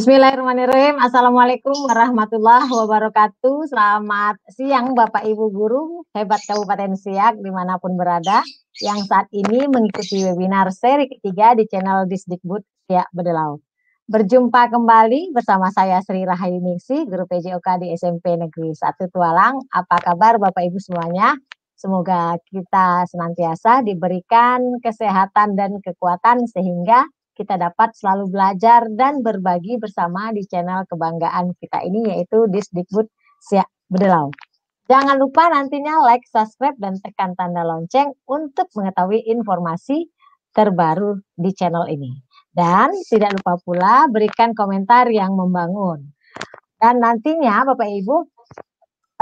Bismillahirrahmanirrahim. Assalamualaikum warahmatullahi wabarakatuh. Selamat siang Bapak Ibu Guru hebat Kabupaten Siak dimanapun berada yang saat ini mengikuti webinar seri ketiga di channel Disdikbud Siak Bedelau. Berjumpa kembali bersama saya Sri Rahayuningsi, Guru PJOK di SMP Negeri 1 Tualang. Apa kabar Bapak Ibu semuanya? Semoga kita senantiasa diberikan kesehatan dan kekuatan sehingga kita dapat selalu belajar dan berbagi bersama di channel kebanggaan kita ini yaitu Disdikbud Siak Bedelau. Jangan lupa nantinya like, subscribe, dan tekan tanda lonceng untuk mengetahui informasi terbaru di channel ini. Dan tidak lupa pula berikan komentar yang membangun. Dan nantinya Bapak Ibu,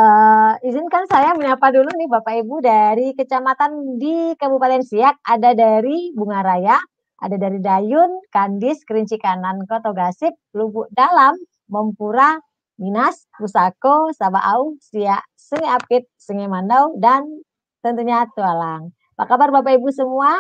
uh, izinkan saya menyapa dulu nih Bapak Ibu dari Kecamatan di Kabupaten Siak, ada dari Bunga Raya, ada dari Dayun, Kandis, Kerinci Kanan, Koto Gasip, Lubuk Dalam, Mempura, Minas, Pusako, Au, Sia, Sengi Apit, Sungai Mandau, dan tentunya Tualang. Apa kabar Bapak Ibu semua?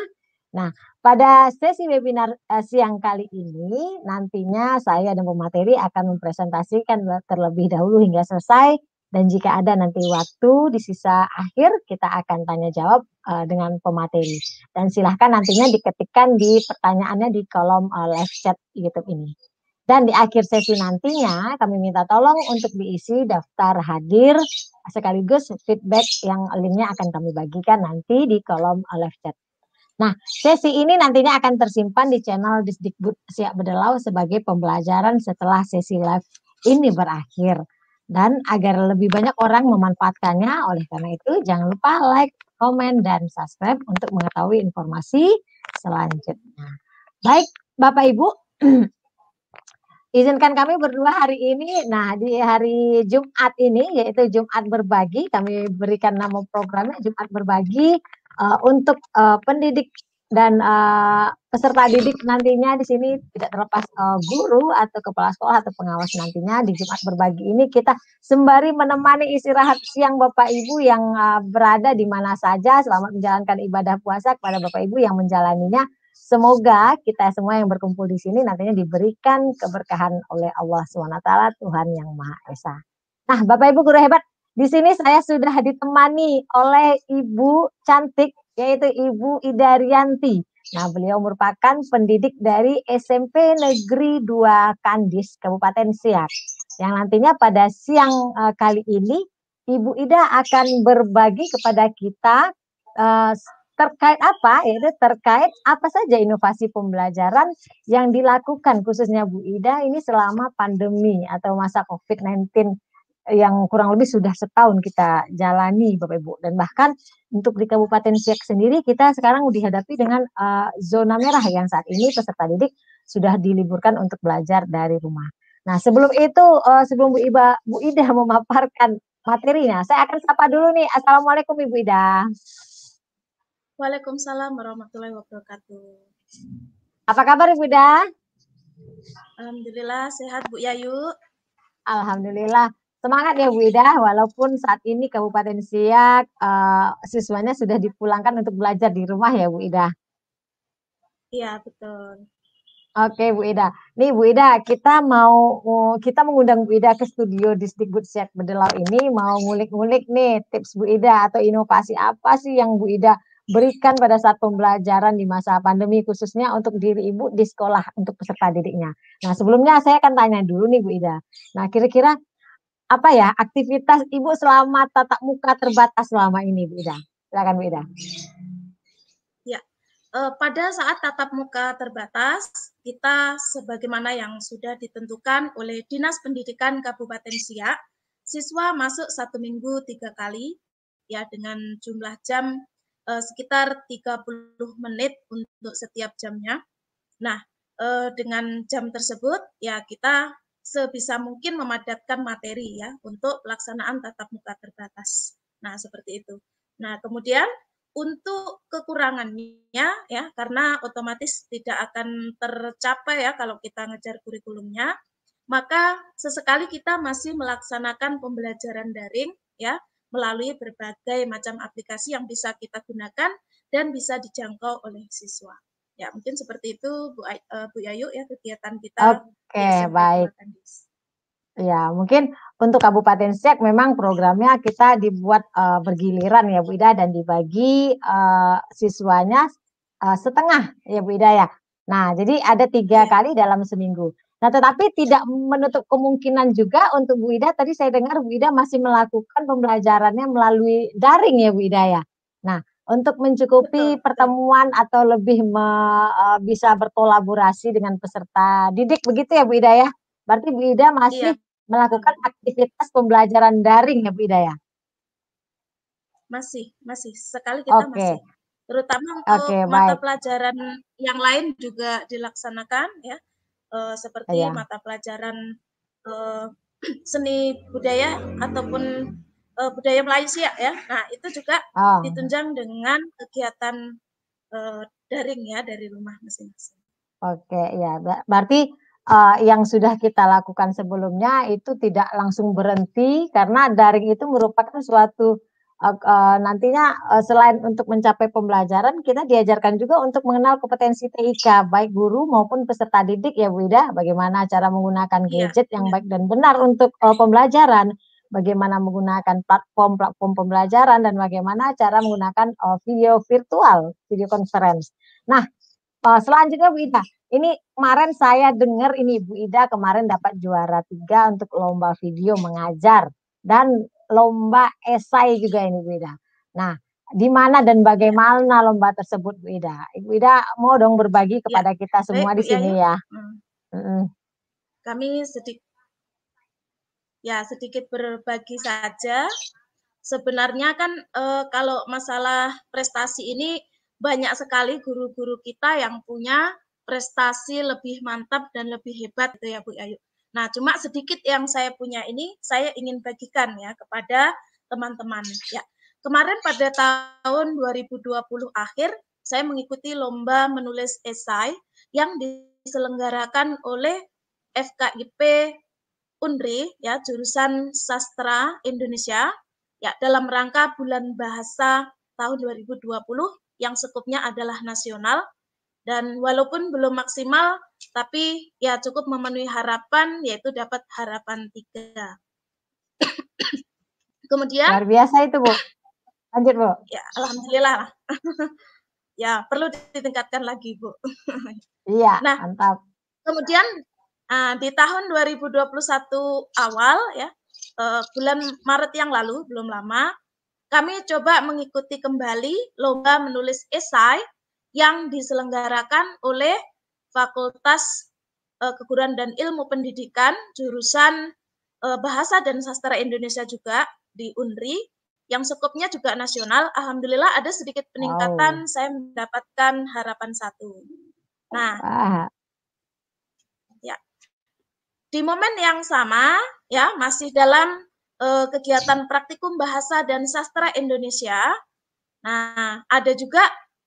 Nah, pada sesi webinar eh, siang kali ini, nantinya saya dan pemateri akan mempresentasikan terlebih dahulu hingga selesai dan jika ada nanti waktu di sisa akhir, kita akan tanya jawab uh, eh, dengan pemateri. Dan silahkan nantinya diketikkan di pertanyaannya di kolom uh, live chat YouTube ini. Dan di akhir sesi nantinya kami minta tolong untuk diisi daftar hadir sekaligus feedback yang linknya akan kami bagikan nanti di kolom eh, live chat. Nah, sesi ini nantinya akan tersimpan di channel Disdikbud Siak Bedelau sebagai pembelajaran setelah sesi live ini berakhir dan agar lebih banyak orang memanfaatkannya. Oleh karena itu, jangan lupa like, komen, dan subscribe untuk mengetahui informasi selanjutnya. Baik, Bapak Ibu, izinkan kami berdua hari ini. Nah, di hari Jumat ini, yaitu Jumat Berbagi, kami berikan nama programnya Jumat Berbagi uh, untuk uh, pendidik dan uh, peserta didik nantinya di sini tidak terlepas uh, guru atau kepala sekolah atau pengawas nantinya di Jumat berbagi ini kita sembari menemani istirahat siang Bapak Ibu yang uh, berada di mana saja selamat menjalankan ibadah puasa kepada Bapak Ibu yang menjalaninya semoga kita semua yang berkumpul di sini nantinya diberikan keberkahan oleh Allah SWT Tuhan yang Maha Esa. Nah, Bapak Ibu guru hebat, di sini saya sudah ditemani oleh Ibu cantik yaitu Ibu Ida Rianti. Nah, beliau merupakan pendidik dari SMP Negeri 2 Kandis, Kabupaten Siak. Yang nantinya pada siang uh, kali ini Ibu Ida akan berbagi kepada kita uh, terkait apa? Yaitu terkait apa saja inovasi pembelajaran yang dilakukan khususnya Bu Ida ini selama pandemi atau masa COVID-19 yang kurang lebih sudah setahun kita jalani Bapak Ibu dan bahkan untuk di Kabupaten Siak sendiri kita sekarang dihadapi dengan uh, zona merah yang saat ini peserta didik sudah diliburkan untuk belajar dari rumah. Nah, sebelum itu uh, sebelum Bu Iba Bu Ida memaparkan materinya, saya akan sapa dulu nih. Assalamualaikum Ibu Ida. Waalaikumsalam warahmatullahi wabarakatuh. Apa kabar Ibu Ida? Alhamdulillah sehat Bu Yayu. Alhamdulillah. Semangat ya Bu Ida, walaupun saat ini Kabupaten Siak uh, siswanya sudah dipulangkan untuk belajar di rumah ya Bu Ida. Iya betul. Oke Bu Ida, nih Bu Ida kita mau kita mengundang Bu Ida ke studio di Stikbud Siak Bedelau ini mau ngulik-ngulik nih tips Bu Ida atau inovasi apa sih yang Bu Ida berikan pada saat pembelajaran di masa pandemi khususnya untuk diri ibu di sekolah untuk peserta didiknya. Nah sebelumnya saya akan tanya dulu nih Bu Ida. Nah kira-kira apa ya aktivitas ibu selama tatap muka terbatas selama ini, Bu Ida? Silakan Bu Ida. Ya, eh, pada saat tatap muka terbatas, kita sebagaimana yang sudah ditentukan oleh Dinas Pendidikan Kabupaten Siak, siswa masuk satu minggu tiga kali, ya dengan jumlah jam eh, sekitar 30 menit untuk setiap jamnya. Nah, eh, dengan jam tersebut, ya kita sebisa mungkin memadatkan materi ya untuk pelaksanaan tatap muka terbatas. Nah, seperti itu. Nah, kemudian untuk kekurangannya ya karena otomatis tidak akan tercapai ya kalau kita ngejar kurikulumnya, maka sesekali kita masih melaksanakan pembelajaran daring ya melalui berbagai macam aplikasi yang bisa kita gunakan dan bisa dijangkau oleh siswa. Ya, mungkin seperti itu Bu, uh, Bu Yayu ya kegiatan kita. Oke, okay, baik. Ya, mungkin untuk Kabupaten Siak memang programnya kita dibuat uh, bergiliran ya Bu Ida dan dibagi uh, siswanya uh, setengah ya Bu Ida ya. Nah, jadi ada tiga ya. kali dalam seminggu. Nah, tetapi tidak menutup kemungkinan juga untuk Bu Ida. Tadi saya dengar Bu Ida masih melakukan pembelajarannya melalui daring ya Bu Ida ya untuk mencukupi Betul. pertemuan atau lebih me, uh, bisa berkolaborasi dengan peserta didik begitu ya Bu Ida ya. Berarti Bu Ida masih iya. melakukan aktivitas pembelajaran daring ya Bu Ida ya. Masih, masih sekali kita okay. masih. Terutama untuk okay, mata baik. pelajaran yang lain juga dilaksanakan ya. Uh, seperti iya. mata pelajaran uh, seni budaya ataupun uh, budaya Melayu Siak ya, ya. Nah, itu juga oh. ditunjang dengan kegiatan uh, daring ya dari rumah masing-masing. Oke, ya. Berarti uh, yang sudah kita lakukan sebelumnya itu tidak langsung berhenti karena daring itu merupakan suatu uh, uh, nantinya uh, selain untuk mencapai pembelajaran kita diajarkan juga untuk mengenal kompetensi TIK baik guru maupun peserta didik ya Bu Ida bagaimana cara menggunakan iya, gadget ya, yang ya. baik dan benar untuk uh, pembelajaran bagaimana menggunakan platform-platform pembelajaran dan bagaimana cara menggunakan uh, video virtual, video conference. Nah, uh, selanjutnya Bu Ida, ini kemarin saya dengar ini Bu Ida kemarin dapat juara tiga untuk lomba video mengajar dan lomba esai juga ini Bu Ida. Nah, di mana dan bagaimana lomba tersebut Bu Ida? Bu Ida mau dong berbagi ya, kepada kita semua di sini ya. ya. Kami sedikit Ya, sedikit berbagi saja. Sebenarnya kan e, kalau masalah prestasi ini banyak sekali guru-guru kita yang punya prestasi lebih mantap dan lebih hebat itu ya Bu Ayu. Nah, cuma sedikit yang saya punya ini saya ingin bagikan ya kepada teman-teman. Ya, kemarin pada tahun 2020 akhir saya mengikuti lomba menulis esai yang diselenggarakan oleh FKIP UNRI ya jurusan sastra Indonesia ya dalam rangka bulan bahasa tahun 2020 yang sekupnya adalah nasional dan walaupun belum maksimal tapi ya cukup memenuhi harapan yaitu dapat harapan tiga. Kemudian luar biasa itu bu. Lanjut bu. Ya alhamdulillah. ya perlu ditingkatkan lagi bu. iya. Nah mantap. Kemudian Ah, di tahun 2021 awal ya, eh, bulan Maret yang lalu, belum lama, kami coba mengikuti kembali lomba menulis esai yang diselenggarakan oleh Fakultas eh, Keguruan dan Ilmu Pendidikan jurusan eh, Bahasa dan Sastra Indonesia juga di UNRI yang skopnya juga nasional. Alhamdulillah ada sedikit peningkatan wow. saya mendapatkan harapan satu. Nah, di momen yang sama, ya masih dalam uh, kegiatan praktikum bahasa dan sastra Indonesia. Nah, ada juga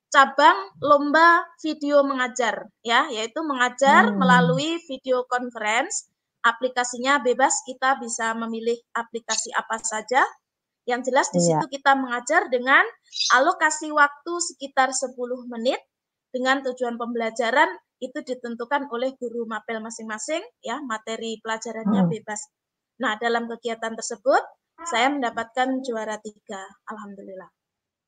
cabang lomba video mengajar, ya, yaitu mengajar hmm. melalui video conference. Aplikasinya bebas, kita bisa memilih aplikasi apa saja. Yang jelas di iya. situ kita mengajar dengan alokasi waktu sekitar 10 menit dengan tujuan pembelajaran itu ditentukan oleh guru mapel masing-masing ya materi pelajarannya hmm. bebas. Nah dalam kegiatan tersebut saya mendapatkan juara tiga, alhamdulillah.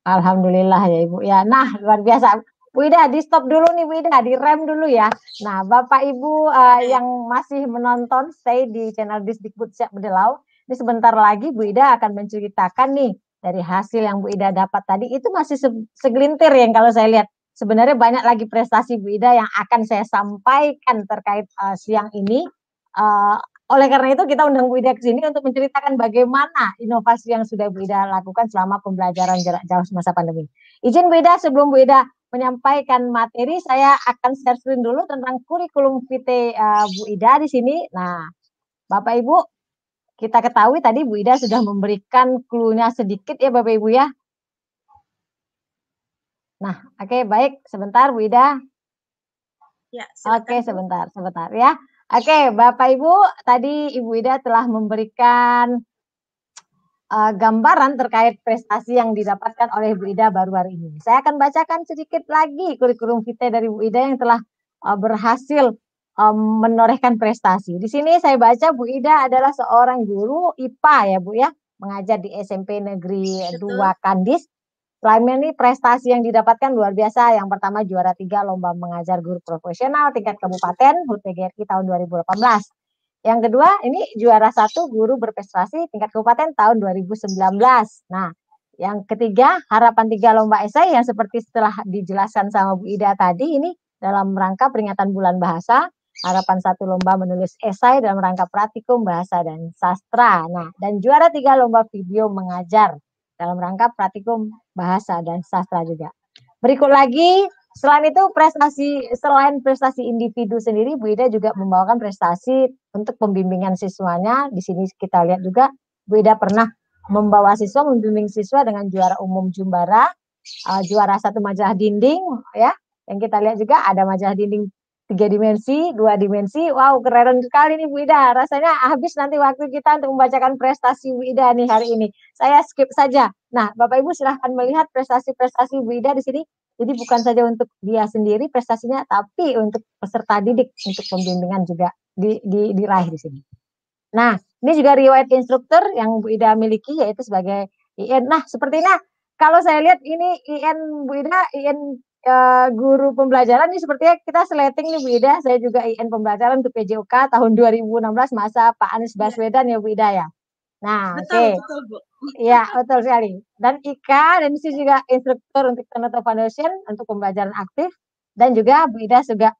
Alhamdulillah ya ibu ya. Nah luar biasa. Bu Ida di stop dulu nih Bu Ida, di rem dulu ya. Nah bapak ibu uh, yang masih menonton stay di channel Disdikbud Siap Bedelau. Ini sebentar lagi Bu Ida akan menceritakan nih dari hasil yang Bu Ida dapat tadi itu masih segelintir yang kalau saya lihat sebenarnya banyak lagi prestasi Bu Ida yang akan saya sampaikan terkait uh, siang ini. Uh, oleh karena itu kita undang Bu Ida ke sini untuk menceritakan bagaimana inovasi yang sudah Bu Ida lakukan selama pembelajaran jarak jauh semasa pandemi. Izin Bu Ida sebelum Bu Ida menyampaikan materi, saya akan share screen dulu tentang kurikulum vitae uh, Bu Ida di sini. Nah, Bapak Ibu, kita ketahui tadi Bu Ida sudah memberikan clue-nya sedikit ya Bapak Ibu ya Nah, oke okay, baik sebentar Bu Ida. Ya, Oke, okay, sebentar, sebentar ya. Oke, okay, Bapak Ibu, tadi Ibu Ida telah memberikan uh, gambaran terkait prestasi yang didapatkan oleh Bu Ida baru baru ini. Saya akan bacakan sedikit lagi kurikulum vitae dari Bu Ida yang telah uh, berhasil um, menorehkan prestasi. Di sini saya baca Bu Ida adalah seorang guru IPA ya Bu ya, mengajar di SMP Negeri iya, dua 2 Kandis Laimen ini prestasi yang didapatkan luar biasa. Yang pertama juara tiga lomba mengajar guru profesional tingkat kabupaten HUT PGRI tahun 2018. Yang kedua ini juara satu guru berprestasi tingkat kabupaten tahun 2019. Nah, yang ketiga harapan tiga lomba esai yang seperti setelah dijelaskan sama Bu Ida tadi ini dalam rangka peringatan bulan bahasa harapan satu lomba menulis esai dalam rangka pratikum bahasa dan sastra. Nah, dan juara tiga lomba video mengajar dalam rangka praktikum bahasa dan sastra juga. Berikut lagi, selain itu prestasi selain prestasi individu sendiri, Bu Ida juga membawakan prestasi untuk pembimbingan siswanya. Di sini kita lihat juga Bu Ida pernah membawa siswa membimbing siswa dengan juara umum Jumbara, uh, juara satu majalah dinding ya. Yang kita lihat juga ada majalah dinding tiga dimensi, dua dimensi. Wow, keren sekali nih Bu Ida. Rasanya habis nanti waktu kita untuk membacakan prestasi Bu Ida nih hari ini. Saya skip saja. Nah, Bapak Ibu silahkan melihat prestasi-prestasi Bu Ida di sini. Jadi bukan saja untuk dia sendiri prestasinya, tapi untuk peserta didik, untuk pembimbingan juga di, di, diraih di sini. Nah, ini juga riwayat instruktur yang Bu Ida miliki yaitu sebagai IN. Nah, seperti ini, kalau saya lihat ini IN Bu Ida, IN Eh, guru pembelajaran ini sepertinya kita seleting nih Bu Ida. Saya juga IN pembelajaran untuk PJOK tahun 2016 masa Pak Anies iya. Baswedan ya Bu Ida ya. Nah, betul, Okay. Betul, Bu. Iya, betul sekali. Dan Ika dan Isi juga instruktur untuk Tanoto Foundation untuk pembelajaran aktif dan juga Bu Ida juga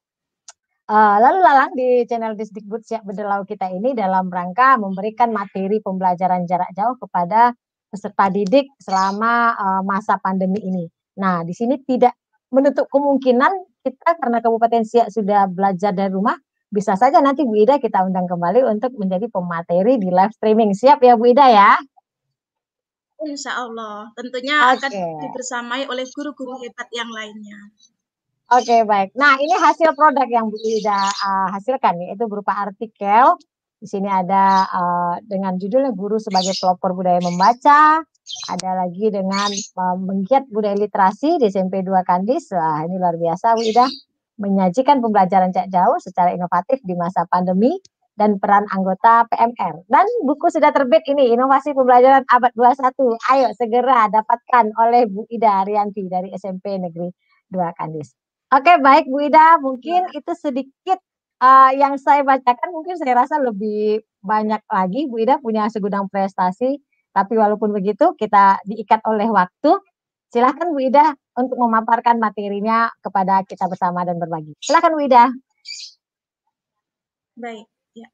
uh, eh, lalu lalang di channel Disdikbud Siap Berdelau kita ini dalam rangka memberikan materi pembelajaran jarak jauh kepada peserta didik selama uh, masa pandemi ini. Nah, di sini tidak menutup kemungkinan kita karena Kabupaten Siak sudah belajar dari rumah, bisa saja nanti Bu Ida kita undang kembali untuk menjadi pemateri di live streaming. Siap ya Bu Ida ya? Insya Allah, tentunya okay. akan dibersamai oleh guru-guru hebat yang lainnya. Oke okay, baik. Nah ini hasil produk yang Bu Ida uh, hasilkan yaitu berupa artikel. Di sini ada uh, dengan judulnya guru sebagai pelopor budaya membaca, ada lagi dengan eh, menggiat budaya literasi di SMP 2 Kandis. Wah, ini luar biasa Bu Ida menyajikan pembelajaran jarak jauh secara inovatif di masa pandemi dan peran anggota PMR. Dan buku sudah terbit ini, Inovasi Pembelajaran Abad 21. Ayo segera dapatkan oleh Bu Ida Arianti dari SMP Negeri 2 Kandis. Oke, baik Bu Ida, mungkin ya. itu sedikit uh, yang saya bacakan, mungkin saya rasa lebih banyak lagi Bu Ida punya segudang prestasi tapi walaupun begitu kita diikat oleh waktu. Silahkan Bu Ida untuk memaparkan materinya kepada kita bersama dan berbagi. Silahkan Bu Ida. Baik. Ya.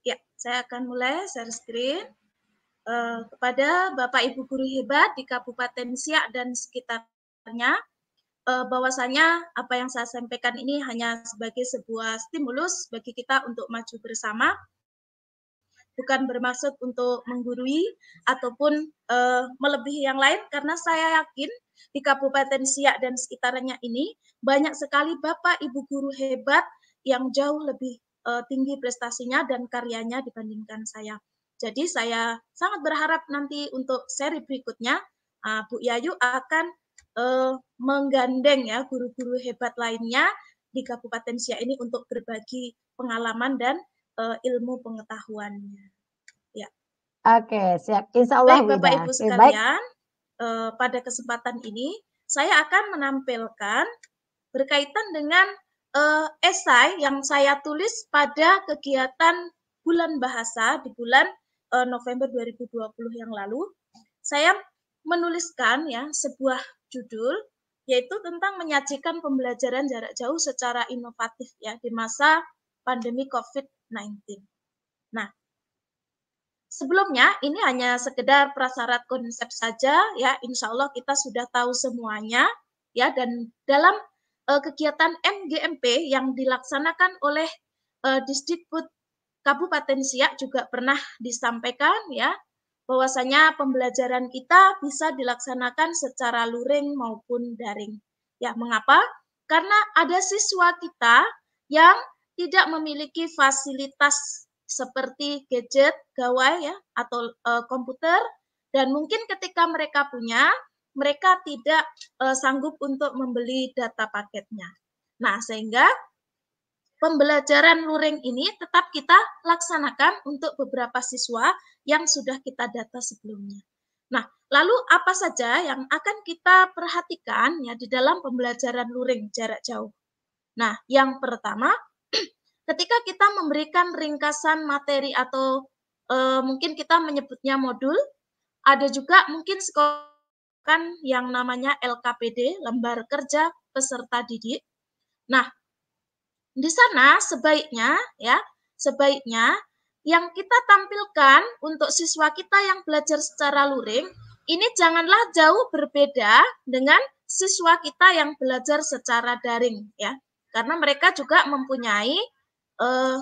ya, saya akan mulai share screen. Uh, kepada Bapak Ibu guru hebat di Kabupaten Siak dan sekitarnya, uh, eh, bahwasanya apa yang saya sampaikan ini hanya sebagai sebuah stimulus bagi kita untuk maju bersama, bukan bermaksud untuk menggurui ataupun uh, melebihi yang lain, karena saya yakin di Kabupaten Siak dan sekitarnya ini banyak sekali bapak ibu guru hebat yang jauh lebih uh, tinggi prestasinya dan karyanya dibandingkan saya. Jadi saya sangat berharap nanti untuk seri berikutnya uh, Bu Yayu akan uh, menggandeng ya guru-guru hebat lainnya di Kabupaten Siak ini untuk berbagi pengalaman dan uh, ilmu pengetahuannya. Ya. Oke, siap. Insya Allah. Baik, Bapak Ibu sekalian, Baik. Uh, eh, pada kesempatan ini saya akan menampilkan berkaitan dengan uh, esai yang saya tulis pada kegiatan bulan bahasa di bulan uh, November 2020 yang lalu. Saya menuliskan ya sebuah judul yaitu tentang menyajikan pembelajaran jarak jauh secara inovatif ya di masa pandemi COVID-19. Nah, sebelumnya ini hanya sekedar prasyarat konsep saja ya, insya Allah kita sudah tahu semuanya ya dan dalam uh, kegiatan MGMP yang dilaksanakan oleh uh, eh, Distrikbud Kabupaten Siak juga pernah disampaikan ya bahwasanya pembelajaran kita bisa dilaksanakan secara luring maupun daring. Ya, mengapa? Karena ada siswa kita yang tidak memiliki fasilitas seperti gadget, gawai ya atau e, komputer dan mungkin ketika mereka punya, mereka tidak e, sanggup untuk membeli data paketnya. Nah, sehingga pembelajaran luring ini tetap kita laksanakan untuk beberapa siswa yang sudah kita data sebelumnya. Nah, lalu apa saja yang akan kita perhatikan ya di dalam pembelajaran luring jarak jauh? Nah, yang pertama, ketika kita memberikan ringkasan materi atau e, mungkin kita menyebutnya modul, ada juga mungkin sekolah yang namanya LKPD, lembar kerja peserta didik. Nah, di sana sebaiknya ya, sebaiknya yang kita tampilkan untuk siswa kita yang belajar secara luring ini janganlah jauh berbeda dengan siswa kita yang belajar secara daring ya. Karena mereka juga mempunyai eh,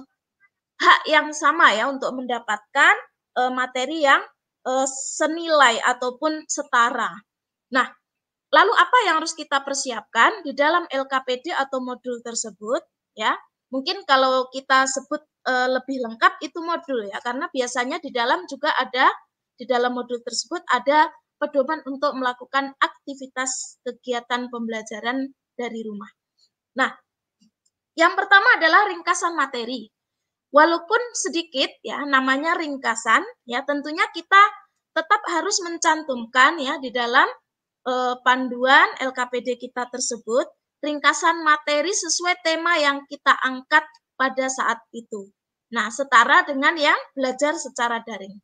hak yang sama ya untuk mendapatkan eh, materi yang eh, senilai ataupun setara. Nah, Lalu apa yang harus kita persiapkan di dalam LKPD atau modul tersebut? ya. Mungkin kalau kita sebut e, lebih lengkap itu modul ya, karena biasanya di dalam juga ada di dalam modul tersebut ada pedoman untuk melakukan aktivitas kegiatan pembelajaran dari rumah. Nah, yang pertama adalah ringkasan materi. Walaupun sedikit ya namanya ringkasan ya tentunya kita tetap harus mencantumkan ya di dalam eh, panduan LKPD kita tersebut ringkasan materi sesuai tema yang kita angkat pada saat itu. Nah, setara dengan yang belajar secara daring.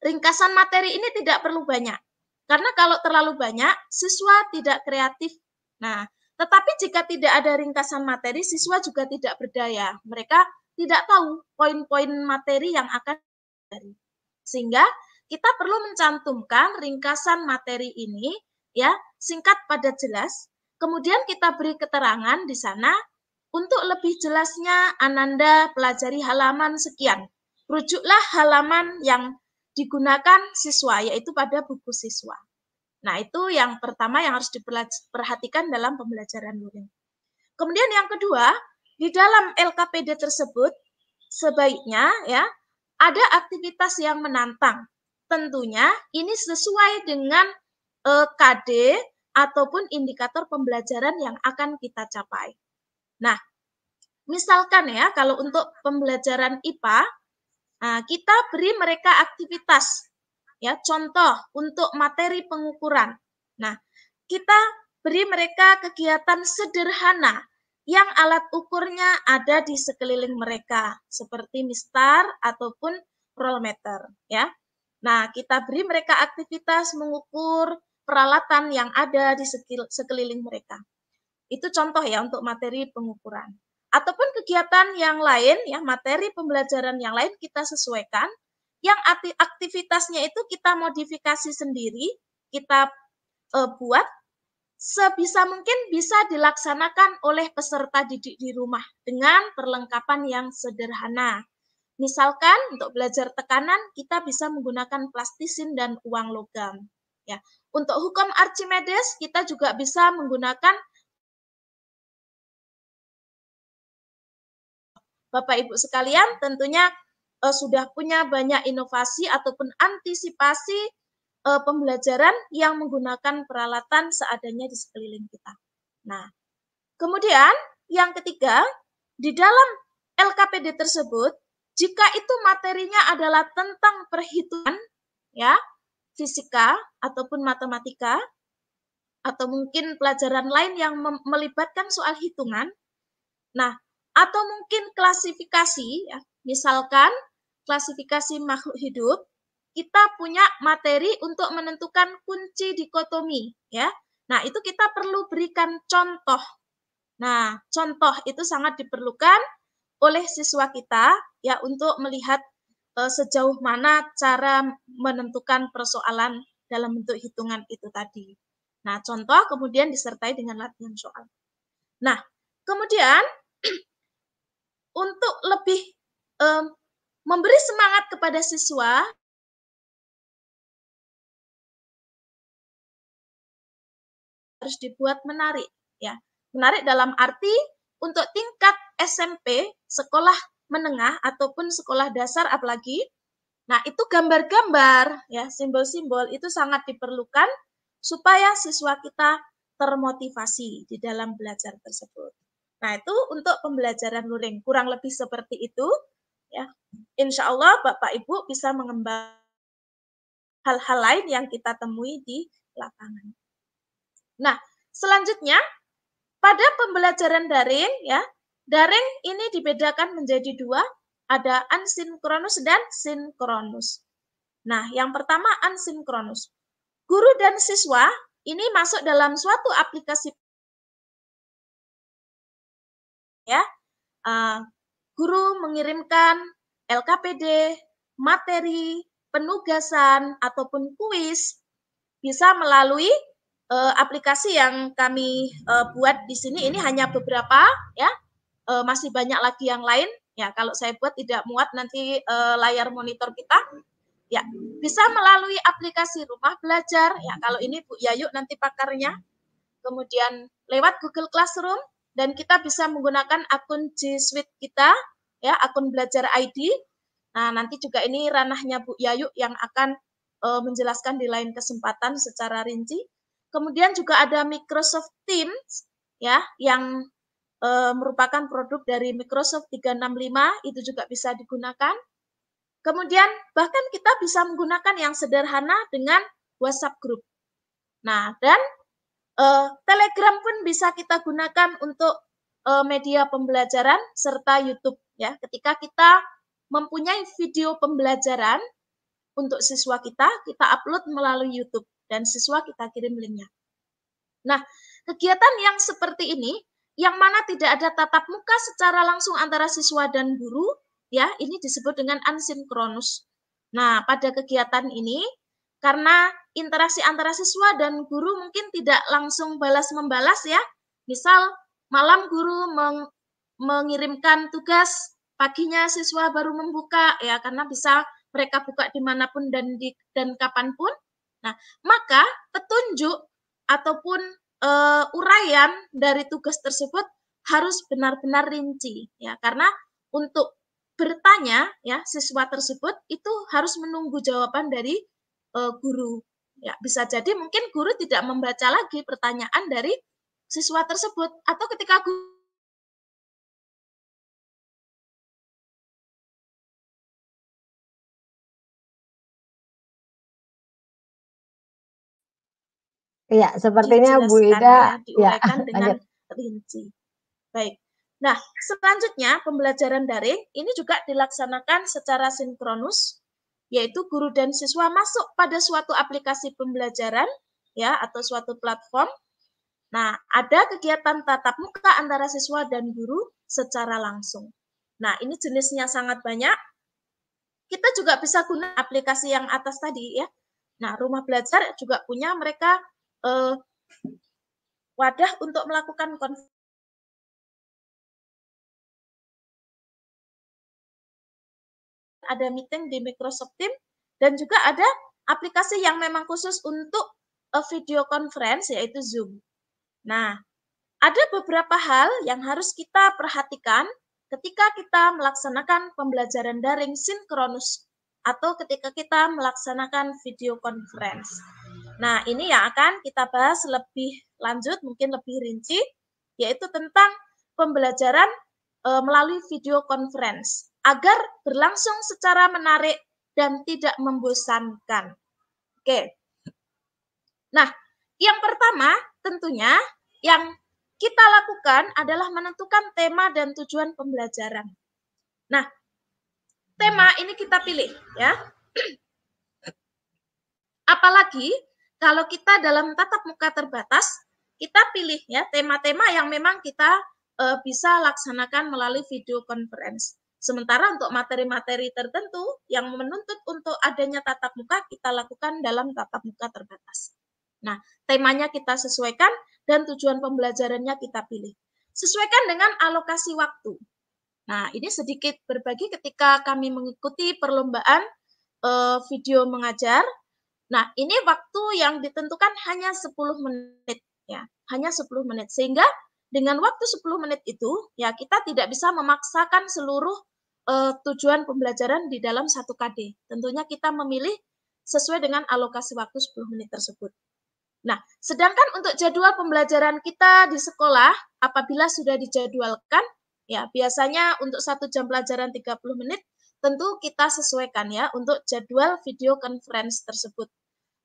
Ringkasan materi ini tidak perlu banyak, karena kalau terlalu banyak, siswa tidak kreatif. Nah, tetapi jika tidak ada ringkasan materi, siswa juga tidak berdaya. Mereka tidak tahu poin-poin materi yang akan dari. Sehingga kita perlu mencantumkan ringkasan materi ini ya singkat pada jelas Kemudian kita beri keterangan di sana untuk lebih jelasnya Ananda pelajari halaman sekian. Rujuklah halaman yang digunakan siswa yaitu pada buku siswa. Nah, itu yang pertama yang harus diperhatikan dalam pembelajaran luring. Kemudian yang kedua, di dalam LKPD tersebut sebaiknya ya ada aktivitas yang menantang. Tentunya ini sesuai dengan eh, KD ataupun indikator pembelajaran yang akan kita capai. Nah, misalkan ya, kalau untuk pembelajaran IPA, nah, kita beri mereka aktivitas, ya contoh untuk materi pengukuran. Nah, kita beri mereka kegiatan sederhana yang alat ukurnya ada di sekeliling mereka, seperti mistar ataupun rollmeter, Ya. Nah, kita beri mereka aktivitas mengukur peralatan yang ada di sekeliling mereka. Itu contoh ya untuk materi pengukuran. Ataupun kegiatan yang lain, ya materi pembelajaran yang lain kita sesuaikan, yang aktivitasnya itu kita modifikasi sendiri, kita uh, buat sebisa mungkin bisa dilaksanakan oleh peserta didik di rumah dengan perlengkapan yang sederhana. Misalkan untuk belajar tekanan, kita bisa menggunakan plastisin dan uang logam. Ya. Untuk hukum Archimedes kita juga bisa menggunakan Bapak Ibu sekalian tentunya eh, sudah punya banyak inovasi ataupun antisipasi eh, pembelajaran yang menggunakan peralatan seadanya di sekeliling kita. Nah, kemudian yang ketiga, di dalam LKPD tersebut jika itu materinya adalah tentang perhitungan ya fisika ataupun matematika, atau mungkin pelajaran lain yang melibatkan soal hitungan. Nah, atau mungkin klasifikasi, ya. misalkan klasifikasi makhluk hidup, kita punya materi untuk menentukan kunci dikotomi, ya. Nah, itu kita perlu berikan contoh. Nah, contoh itu sangat diperlukan oleh siswa kita ya untuk melihat Eh, sejauh mana cara menentukan persoalan dalam bentuk hitungan itu tadi. Nah, contoh kemudian disertai dengan latihan soal. Nah, kemudian untuk lebih um, memberi semangat kepada siswa, harus dibuat menarik ya menarik dalam arti untuk tingkat SMP sekolah menengah ataupun sekolah dasar apalagi. Nah, itu gambar-gambar ya, simbol-simbol itu sangat diperlukan supaya siswa kita termotivasi di dalam belajar tersebut. Nah, itu untuk pembelajaran luring, kurang lebih seperti itu ya. Insya Allah Bapak Ibu bisa mengembangkan hal-hal lain yang kita temui di lapangan. Nah, selanjutnya pada pembelajaran daring ya, Daring ini dibedakan menjadi dua, ada ansinkronus dan sinkronus. Nah, yang pertama ansinkronus. Guru dan siswa ini masuk dalam suatu aplikasi ya. Uh, guru mengirimkan LKPD, materi, penugasan ataupun kuis bisa melalui uh, aplikasi yang kami uh, buat di sini. Ini hanya beberapa ya uh, masih banyak lagi yang lain. Ya, kalau saya buat tidak muat nanti uh, layar monitor kita. Ya, bisa melalui aplikasi Rumah Belajar. Ya, kalau ini Bu Yayu nanti pakarnya. Kemudian lewat Google Classroom dan kita bisa menggunakan akun G Suite kita, ya, akun Belajar ID. Nah, nanti juga ini ranahnya Bu Yayu yang akan uh, menjelaskan di lain kesempatan secara rinci. Kemudian juga ada Microsoft Teams ya yang e, merupakan produk dari Microsoft 365 itu juga bisa digunakan. Kemudian bahkan kita bisa menggunakan yang sederhana dengan WhatsApp group. Nah, dan e, Telegram pun bisa kita gunakan untuk e, media pembelajaran serta YouTube ya. Ketika kita mempunyai video pembelajaran untuk siswa kita, kita upload melalui YouTube dan siswa kita kirim linknya. Nah, kegiatan yang seperti ini yang mana tidak ada tatap muka secara langsung antara siswa dan guru, ya, ini disebut dengan asinkronus. Nah, pada kegiatan ini karena interaksi antara siswa dan guru mungkin tidak langsung balas membalas ya. Misal malam guru meng mengirimkan tugas, paginya siswa baru membuka ya karena bisa mereka buka dimanapun dan di dan kapanpun. Nah, maka petunjuk ataupun uh, uraian dari tugas tersebut harus benar-benar rinci ya karena untuk bertanya ya siswa tersebut itu harus menunggu jawaban dari uh, guru ya bisa jadi mungkin guru tidak membaca lagi pertanyaan dari siswa tersebut atau ketika guru Iya, sepertinya Bu Ida ya, dengan rinci. Baik. Nah, selanjutnya pembelajaran daring ini juga dilaksanakan secara sinkronus, yaitu guru dan siswa masuk pada suatu aplikasi pembelajaran ya atau suatu platform. Nah, ada kegiatan tatap muka antara siswa dan guru secara langsung. Nah, ini jenisnya sangat banyak. Kita juga bisa guna aplikasi yang atas tadi ya. Nah, rumah belajar juga punya mereka uh, wadah untuk melakukan konflik ada meeting di Microsoft Team dan juga ada aplikasi yang memang khusus untuk eh, video conference yaitu Zoom. Nah, ada beberapa hal yang harus kita perhatikan ketika kita melaksanakan pembelajaran daring sinkronus atau ketika kita melaksanakan video conference. Nah, ini yang akan kita bahas lebih lanjut, mungkin lebih rinci, yaitu tentang pembelajaran e, melalui video conference agar berlangsung secara menarik dan tidak membosankan. Oke. Nah, yang pertama tentunya yang kita lakukan adalah menentukan tema dan tujuan pembelajaran. Nah, tema ini kita pilih ya. Apalagi kalau kita dalam tatap muka terbatas, kita pilih ya tema-tema yang memang kita e, bisa laksanakan melalui video conference. Sementara untuk materi-materi tertentu yang menuntut untuk adanya tatap muka, kita lakukan dalam tatap muka terbatas. Nah, temanya kita sesuaikan dan tujuan pembelajarannya kita pilih. Sesuaikan dengan alokasi waktu. Nah, ini sedikit berbagi ketika kami mengikuti perlombaan eh, video mengajar Nah, ini waktu yang ditentukan hanya 10 menit ya, hanya 10 menit sehingga dengan waktu 10 menit itu ya kita tidak bisa memaksakan seluruh uh, tujuan pembelajaran di dalam satu KD. Tentunya kita memilih sesuai dengan alokasi waktu 10 menit tersebut. Nah, sedangkan untuk jadwal pembelajaran kita di sekolah, apabila sudah dijadwalkan, ya biasanya untuk satu jam pelajaran 30 menit, tentu kita sesuaikan ya untuk jadwal video conference tersebut.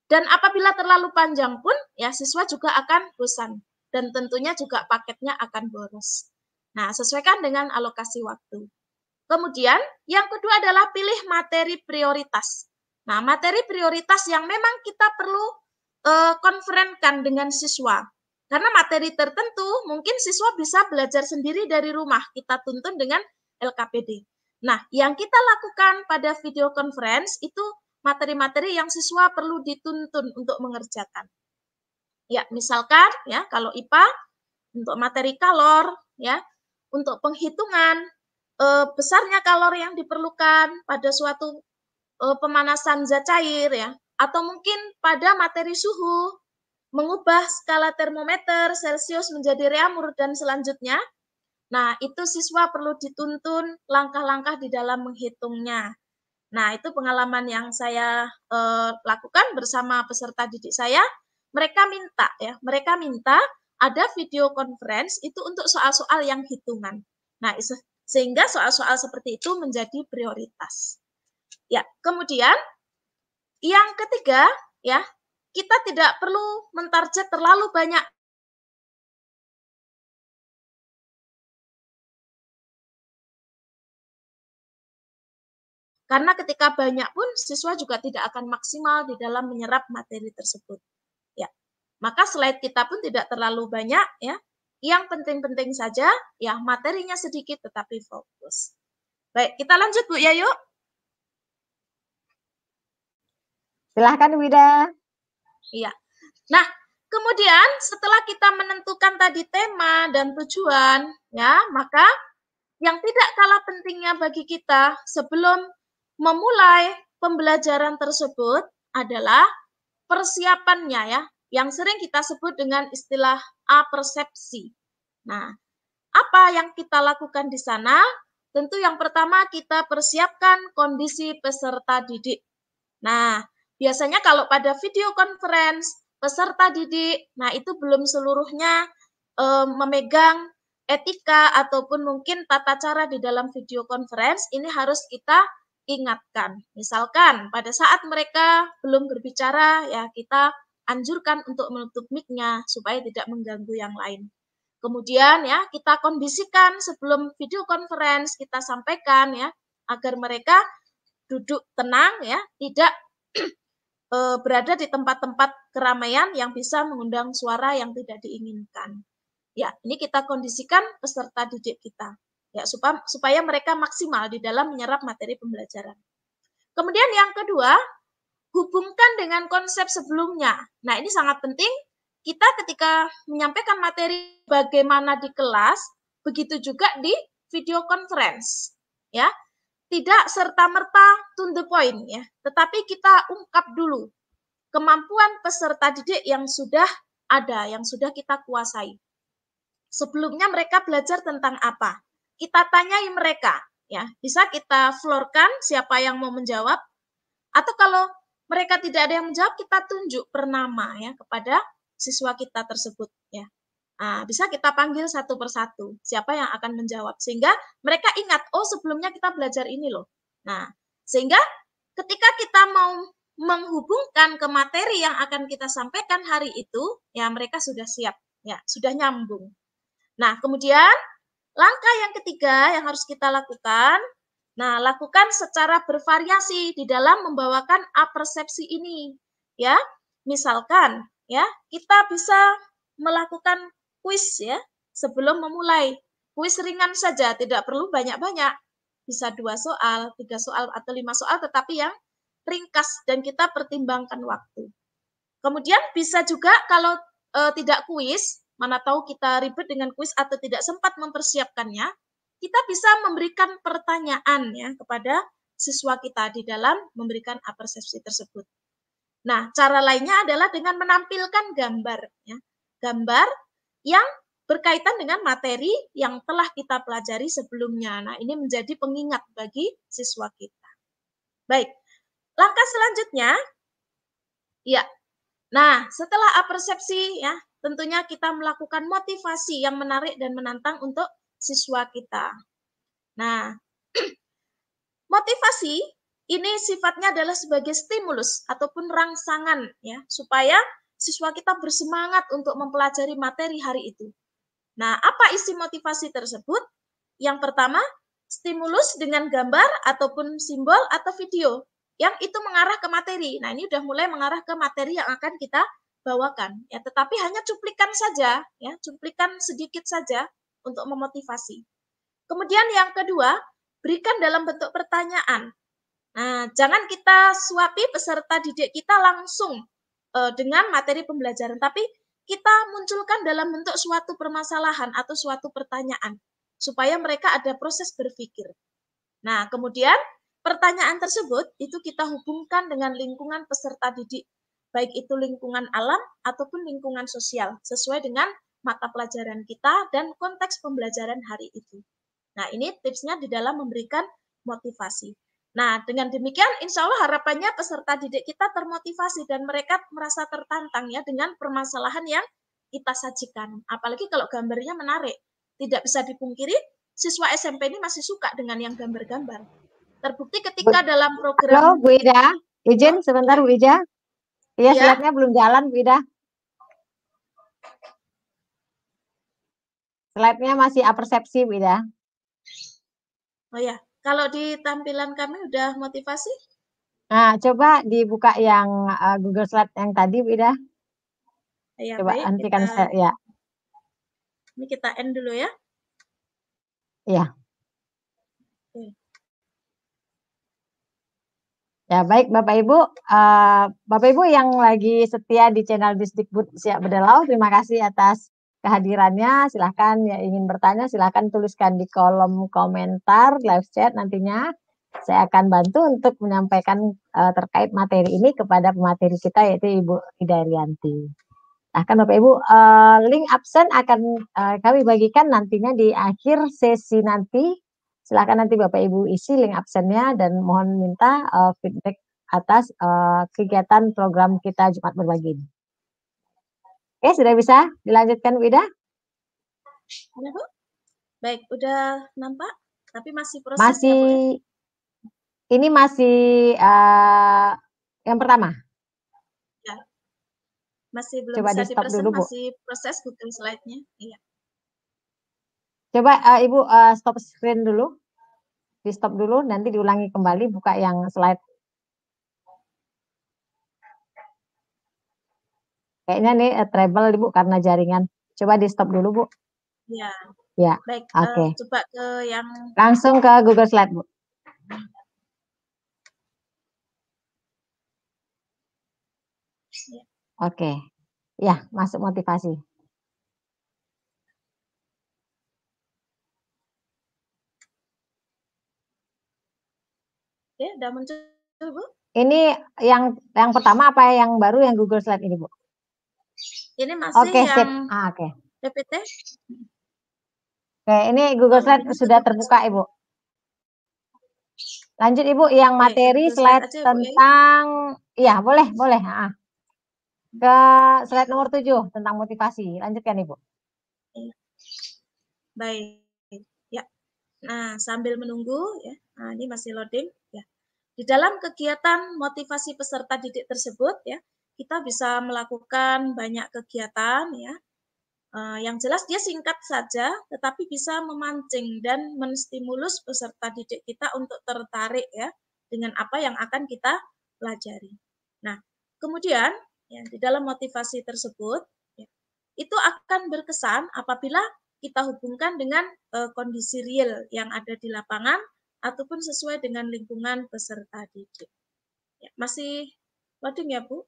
Dan apabila terlalu panjang pun, ya siswa juga akan bosan. Dan tentunya juga paketnya akan boros. Nah, sesuaikan dengan alokasi waktu. Kemudian, yang kedua adalah pilih materi prioritas. Nah, materi prioritas yang memang kita perlu uh, konferenkan dengan siswa. Karena materi tertentu mungkin siswa bisa belajar sendiri dari rumah, kita tuntun dengan LKPD. Nah, yang kita lakukan pada video conference itu materi-materi yang siswa perlu dituntun untuk mengerjakan. Ya, misalkan ya kalau IPA untuk materi kalor ya, untuk penghitungan e, besarnya kalor yang diperlukan pada suatu e, pemanasan zat cair ya, atau mungkin pada materi suhu mengubah skala termometer Celsius menjadi reamur dan selanjutnya. Nah, itu siswa perlu dituntun langkah-langkah di dalam menghitungnya. Nah, itu pengalaman yang saya eh, lakukan bersama peserta didik saya. Mereka minta ya, mereka minta ada video conference itu untuk soal-soal yang hitungan. Nah, sehingga soal-soal seperti itu menjadi prioritas. Ya, kemudian yang ketiga ya, kita tidak perlu mentarget terlalu banyak Karena ketika banyak pun siswa juga tidak akan maksimal di dalam menyerap materi tersebut. Ya. Maka slide kita pun tidak terlalu banyak ya. Yang penting-penting saja, ya materinya sedikit tetapi fokus. Baik, kita lanjut Bu ya yuk. Silahkan Wida. Iya. Nah, kemudian setelah kita menentukan tadi tema dan tujuan, ya, maka yang tidak kalah pentingnya bagi kita sebelum memulai pembelajaran tersebut adalah persiapannya ya, yang sering kita sebut dengan istilah apersepsi. Nah, apa yang kita lakukan di sana? Tentu yang pertama kita persiapkan kondisi peserta didik. Nah, biasanya kalau pada video conference peserta didik, nah itu belum seluruhnya e, memegang etika ataupun mungkin tata cara di dalam video conference, ini harus kita ingatkan. Misalkan pada saat mereka belum berbicara, ya kita anjurkan untuk menutup mic-nya supaya tidak mengganggu yang lain. Kemudian ya kita kondisikan sebelum video conference kita sampaikan ya agar mereka duduk tenang ya, tidak eh, berada di tempat-tempat keramaian yang bisa mengundang suara yang tidak diinginkan. Ya, ini kita kondisikan peserta didik kita ya supaya supaya mereka maksimal di dalam menyerap materi pembelajaran. Kemudian yang kedua, hubungkan dengan konsep sebelumnya. Nah, ini sangat penting. Kita ketika menyampaikan materi bagaimana di kelas, begitu juga di video conference, ya. Tidak serta-merta to the point ya, tetapi kita ungkap dulu kemampuan peserta didik yang sudah ada, yang sudah kita kuasai. Sebelumnya mereka belajar tentang apa? kita tanyai mereka ya bisa kita florkan siapa yang mau menjawab atau kalau mereka tidak ada yang menjawab kita tunjuk per ya kepada siswa kita tersebut ya nah, bisa kita panggil satu persatu siapa yang akan menjawab sehingga mereka ingat oh sebelumnya kita belajar ini loh nah sehingga ketika kita mau menghubungkan ke materi yang akan kita sampaikan hari itu ya mereka sudah siap ya sudah nyambung nah kemudian Langkah yang ketiga yang harus kita lakukan, nah lakukan secara bervariasi di dalam membawakan apersepsi ini, ya. Misalkan, ya, kita bisa melakukan kuis ya sebelum memulai. Kuis ringan saja, tidak perlu banyak-banyak. Bisa dua soal, tiga soal, atau lima soal, tetapi yang ringkas dan kita pertimbangkan waktu. Kemudian bisa juga kalau e, tidak kuis, mana tahu kita ribet dengan kuis atau tidak sempat mempersiapkannya, kita bisa memberikan pertanyaan ya kepada siswa kita di dalam memberikan apersepsi tersebut. Nah, cara lainnya adalah dengan menampilkan gambar ya. Gambar yang berkaitan dengan materi yang telah kita pelajari sebelumnya. Nah, ini menjadi pengingat bagi siswa kita. Baik. Langkah selanjutnya ya. Nah, setelah apersepsi ya, tentunya kita melakukan motivasi yang menarik dan menantang untuk siswa kita. Nah, motivasi ini sifatnya adalah sebagai stimulus ataupun rangsangan ya, supaya siswa kita bersemangat untuk mempelajari materi hari itu. Nah, apa isi motivasi tersebut? Yang pertama, stimulus dengan gambar ataupun simbol atau video yang itu mengarah ke materi. Nah, ini sudah mulai mengarah ke materi yang akan kita bawakan ya tetapi hanya cuplikan saja ya cuplikan sedikit saja untuk memotivasi kemudian yang kedua berikan dalam bentuk pertanyaan nah jangan kita suapi peserta didik kita langsung uh, dengan materi pembelajaran tapi kita munculkan dalam bentuk suatu permasalahan atau suatu pertanyaan supaya mereka ada proses berpikir. Nah, kemudian pertanyaan tersebut itu kita hubungkan dengan lingkungan peserta didik baik itu lingkungan alam ataupun lingkungan sosial, sesuai dengan mata pelajaran kita dan konteks pembelajaran hari itu. Nah, ini tipsnya di dalam memberikan motivasi. Nah, dengan demikian insya Allah harapannya peserta didik kita termotivasi dan mereka merasa tertantang ya dengan permasalahan yang kita sajikan. Apalagi kalau gambarnya menarik. Tidak bisa dipungkiri, siswa SMP ini masih suka dengan yang gambar-gambar. Terbukti ketika dalam program... Halo, Bu Ida. Izin sebentar, Bu Ida. Iya, ya. slide-nya belum jalan, Ida. Slide-nya masih apersepsi, Ida. Oh ya, kalau di tampilan kami udah motivasi? Nah, coba dibuka yang uh, Google Slide yang tadi, Ida. Ya, coba baik, hentikan kita, ya. Ini kita end dulu ya. Iya. Ya baik Bapak Ibu, uh, Bapak Ibu yang lagi setia di channel Bisdikbud Siap Bedelau, terima kasih atas kehadirannya. Silahkan ya ingin bertanya, silahkan tuliskan di kolom komentar live chat nantinya. Saya akan bantu untuk menyampaikan uh, terkait materi ini kepada pemateri kita yaitu Ibu Hidayanti. Nah kan Bapak Ibu, uh, link absen akan uh, kami bagikan nantinya di akhir sesi nanti Silahkan nanti Bapak Ibu isi link absennya dan mohon minta uh, feedback atas uh, kegiatan program kita Jumat Berbagi ini. Oke, sudah bisa dilanjutkan Wida? Baik, udah nampak? Tapi masih proses. Ya, ya? Masih ini masih uh, yang pertama. Ya. Masih belum Coba bisa di stop dulu, masih proses bukan slide-nya. Iya. Coba uh, Ibu uh, stop screen dulu. Di stop dulu, nanti diulangi kembali buka yang slide. Kayaknya nih uh, eh, travel Ibu karena jaringan. Coba di stop dulu, Bu. Ya. Ya. Baik, oke. Okay. Uh, coba ke yang Langsung ke Google Slide, Bu. Ya. Oke. Okay. Ya, masuk motivasi. Ya, udah muncul Bu. Ini yang yang pertama apa ya? yang baru yang Google Slide ini Bu? Ini masih okay, yang sip. Ah, oke. Okay. PPT. Oke, ini Google Slide sudah terbuka Ibu. Lanjut Ibu yang materi Oke, slide aja, ya. tentang iya ya. boleh, boleh. Ah. Ke slide nomor 7 tentang motivasi. Lanjutkan Ibu. Baik. Ya. Nah, sambil menunggu ya. Nah, ini masih loading. Di dalam kegiatan motivasi peserta didik tersebut ya, kita bisa melakukan banyak kegiatan ya. Eh, yang jelas dia singkat saja, tetapi bisa memancing dan menstimulus peserta didik kita untuk tertarik ya dengan apa yang akan kita pelajari. Nah, kemudian ya, di dalam motivasi tersebut ya, itu akan berkesan apabila kita hubungkan dengan uh, kondisi real yang ada di lapangan ataupun sesuai dengan lingkungan peserta didik. Ya, masih loading ya, Bu?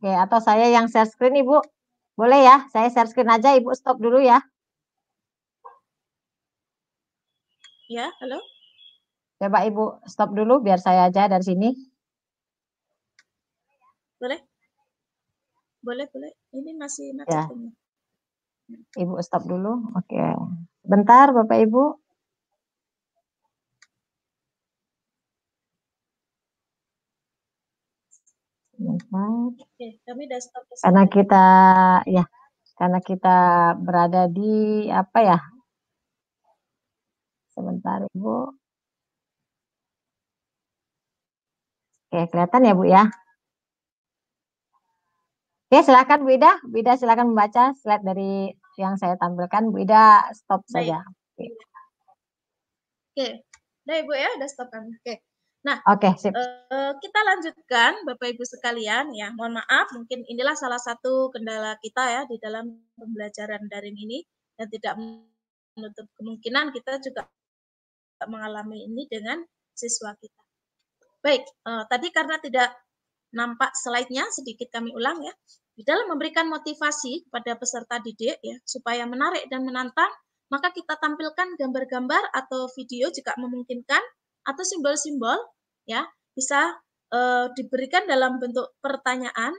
Oke, atau saya yang share screen, Ibu. Boleh ya, saya share screen aja, Ibu stop dulu ya. Ya, halo? Coba Ibu stop dulu biar saya aja dari sini. Boleh? Boleh, boleh. Ini masih mata ya. Ibu stop dulu. Oke. Okay. Bentar Bapak Ibu. Karena kita ya, karena kita berada di apa ya? Sebentar Ibu. Oke, kelihatan ya Bu ya? Oke, silakan Bu Ida. Bu Ida silakan membaca slide dari yang saya tampilkan Bu Ida stop Baik. saja. Oke. Okay. Udah Ibu ya, ya, udah stop kan. Oke. Nah, oke, sip. Eh, kita lanjutkan Bapak Ibu sekalian ya. Mohon maaf, mungkin inilah salah satu kendala kita ya di dalam pembelajaran daring ini dan tidak menutup kemungkinan kita juga mengalami ini dengan siswa kita. Baik, uh, tadi karena tidak nampak slide-nya sedikit kami ulang ya. Di dalam memberikan motivasi kepada peserta didik ya supaya menarik dan menantang, maka kita tampilkan gambar-gambar atau video jika memungkinkan atau simbol-simbol ya bisa e, diberikan dalam bentuk pertanyaan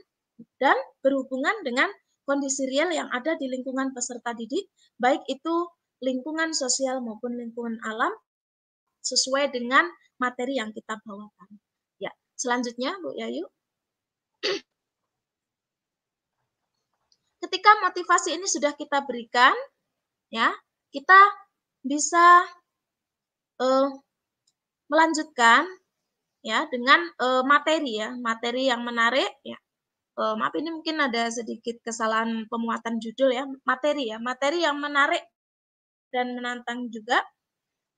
dan berhubungan dengan kondisi real yang ada di lingkungan peserta didik, baik itu lingkungan sosial maupun lingkungan alam sesuai dengan materi yang kita bawakan. Ya, selanjutnya Bu Yayu. ketika motivasi ini sudah kita berikan, ya, kita bisa uh, melanjutkan ya dengan uh, materi ya, materi yang menarik ya. Uh, maaf ini mungkin ada sedikit kesalahan pemuatan judul ya, materi ya, materi yang menarik dan menantang juga.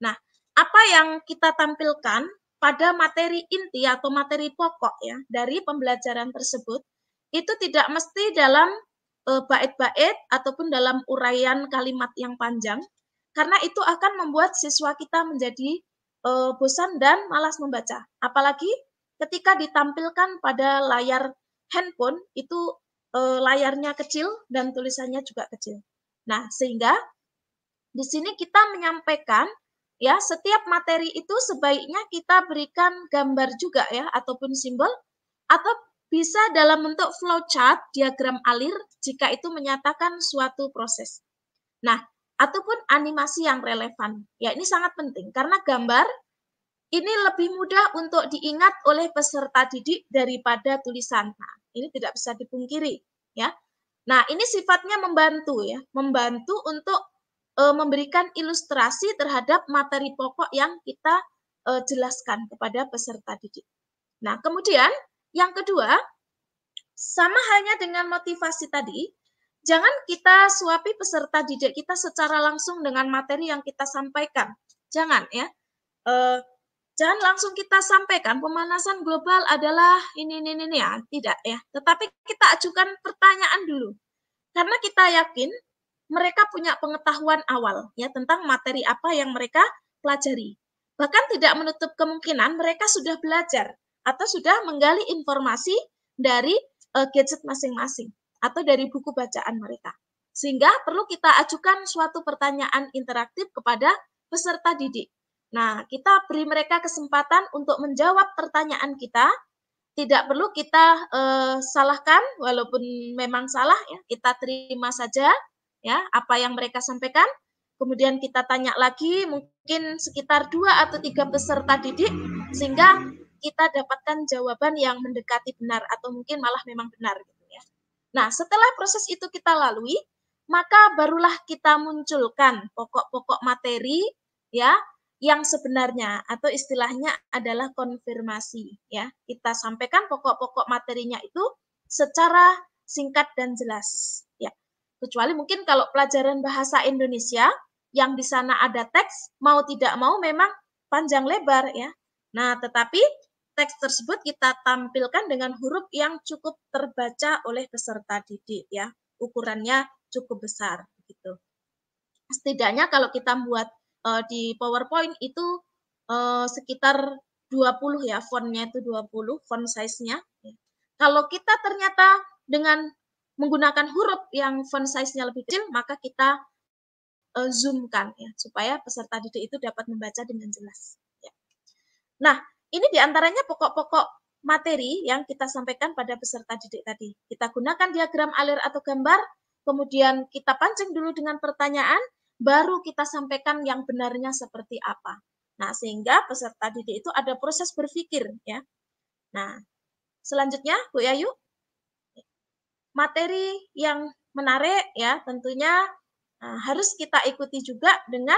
Nah, apa yang kita tampilkan pada materi inti atau materi pokok ya dari pembelajaran tersebut itu tidak mesti dalam Eh, bait-bait ataupun dalam uraian kalimat yang panjang karena itu akan membuat siswa kita menjadi eh, bosan dan malas membaca. Apalagi ketika ditampilkan pada layar handphone itu eh, layarnya kecil dan tulisannya juga kecil. Nah, sehingga di sini kita menyampaikan ya setiap materi itu sebaiknya kita berikan gambar juga ya ataupun simbol atau bisa dalam bentuk flowchart, diagram alir, jika itu menyatakan suatu proses. Nah, ataupun animasi yang relevan. Ya, ini sangat penting karena gambar ini lebih mudah untuk diingat oleh peserta didik daripada tulisan. Nah, ini tidak bisa dipungkiri, ya. Nah, ini sifatnya membantu ya, membantu untuk e, memberikan ilustrasi terhadap materi pokok yang kita e, jelaskan kepada peserta didik. Nah, kemudian yang kedua, sama halnya dengan motivasi tadi, jangan kita suapi peserta didik kita secara langsung dengan materi yang kita sampaikan. Jangan ya. Eh, jangan langsung kita sampaikan pemanasan global adalah ini ini ini ya, tidak ya. Tetapi kita ajukan pertanyaan dulu. Karena kita yakin mereka punya pengetahuan awal ya tentang materi apa yang mereka pelajari. Bahkan tidak menutup kemungkinan mereka sudah belajar atau sudah menggali informasi dari uh, gadget masing-masing atau dari buku bacaan mereka. Sehingga perlu kita ajukan suatu pertanyaan interaktif kepada peserta didik. Nah, kita beri mereka kesempatan untuk menjawab pertanyaan kita. Tidak perlu kita uh, salahkan walaupun memang salah ya, kita terima saja ya apa yang mereka sampaikan kemudian kita tanya lagi mungkin sekitar dua atau tiga peserta didik sehingga kita dapatkan jawaban yang mendekati benar atau mungkin malah memang benar gitu ya. Nah, setelah proses itu kita lalui, maka barulah kita munculkan pokok-pokok materi ya yang sebenarnya atau istilahnya adalah konfirmasi ya. Kita sampaikan pokok-pokok materinya itu secara singkat dan jelas ya. Kecuali mungkin kalau pelajaran bahasa Indonesia yang di sana ada teks mau tidak mau memang panjang lebar ya. Nah, tetapi teks tersebut kita tampilkan dengan huruf yang cukup terbaca oleh peserta didik ya. Ukurannya cukup besar gitu Setidaknya kalau kita buat uh, di PowerPoint itu uh, sekitar 20 ya fontnya itu 20 font size-nya. Kalau kita ternyata dengan menggunakan huruf yang font size-nya lebih kecil, maka kita uh, zoomkan ya supaya peserta didik itu dapat membaca dengan jelas. Ya. Nah, ini diantaranya pokok-pokok materi yang kita sampaikan pada peserta didik tadi. Kita gunakan diagram alir atau gambar, kemudian kita pancing dulu dengan pertanyaan, baru kita sampaikan yang benarnya seperti apa. Nah, sehingga peserta didik itu ada proses berpikir. ya. Nah, selanjutnya Bu Yayu, materi yang menarik ya tentunya nah, harus kita ikuti juga dengan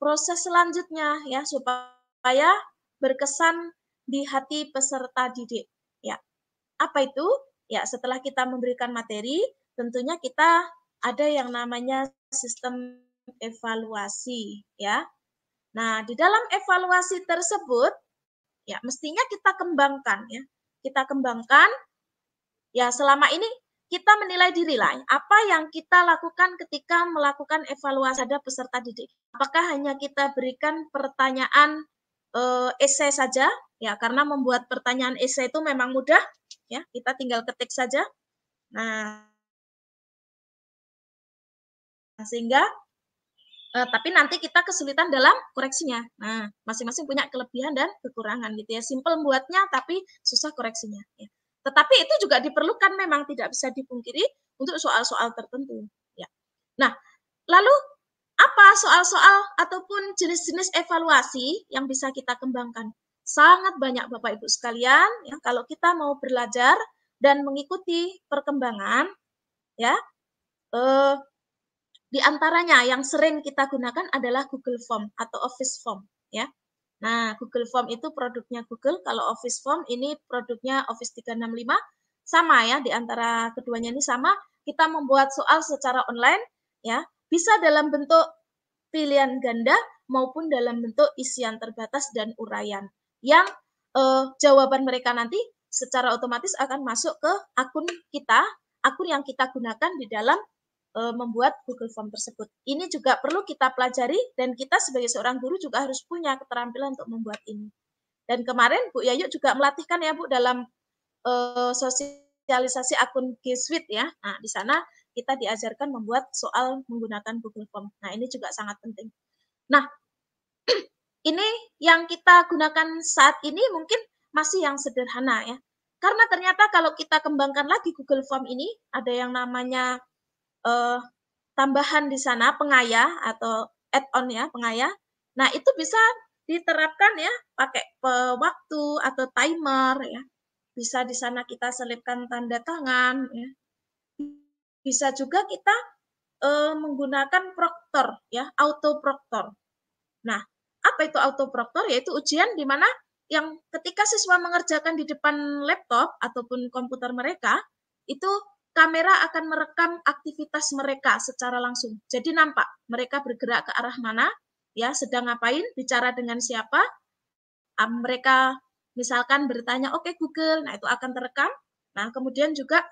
proses selanjutnya ya supaya berkesan di hati peserta didik. Ya. Apa itu? Ya, setelah kita memberikan materi, tentunya kita ada yang namanya sistem evaluasi, ya. Nah, di dalam evaluasi tersebut ya mestinya kita kembangkan ya. Kita kembangkan ya selama ini kita menilai diri lain. apa yang kita lakukan ketika melakukan evaluasi ada peserta didik. Apakah hanya kita berikan pertanyaan uh, eh, esai saja ya karena membuat pertanyaan esai itu memang mudah ya kita tinggal ketik saja nah sehingga uh, tapi nanti kita kesulitan dalam koreksinya nah masing-masing punya kelebihan dan kekurangan gitu ya simple buatnya tapi susah koreksinya ya. tetapi itu juga diperlukan memang tidak bisa dipungkiri untuk soal-soal tertentu ya nah lalu apa soal-soal ataupun jenis-jenis evaluasi yang bisa kita kembangkan? Sangat banyak Bapak Ibu sekalian, ya, kalau kita mau belajar dan mengikuti perkembangan, ya, eh, di antaranya yang sering kita gunakan adalah Google Form atau Office Form, ya. Nah, Google Form itu produknya Google, kalau Office Form ini produknya Office 365, sama ya, di antara keduanya ini sama, kita membuat soal secara online, ya, bisa dalam bentuk pilihan ganda maupun dalam bentuk isian terbatas dan uraian yang eh, jawaban mereka nanti secara otomatis akan masuk ke akun kita, akun yang kita gunakan di dalam eh, membuat Google Form tersebut. Ini juga perlu kita pelajari dan kita sebagai seorang guru juga harus punya keterampilan untuk membuat ini. Dan kemarin Bu Yayu juga melatihkan ya Bu dalam eh, sosialisasi akun G Suite ya. Nah, di sana kita diajarkan membuat soal menggunakan Google Form. Nah, ini juga sangat penting. Nah, ini yang kita gunakan saat ini mungkin masih yang sederhana ya. Karena ternyata kalau kita kembangkan lagi Google Form ini, ada yang namanya eh, tambahan di sana, pengaya atau add-on ya, pengaya. Nah, itu bisa diterapkan ya pakai waktu atau timer ya. Bisa di sana kita selipkan tanda tangan ya. Bisa juga kita e, menggunakan proktor, ya, auto proktor. Nah, apa itu auto proktor? Yaitu ujian di mana yang ketika siswa mengerjakan di depan laptop ataupun komputer mereka, itu kamera akan merekam aktivitas mereka secara langsung. Jadi nampak mereka bergerak ke arah mana, ya, sedang ngapain, bicara dengan siapa, mereka misalkan bertanya, oke okay, Google, nah itu akan terekam. Nah, kemudian juga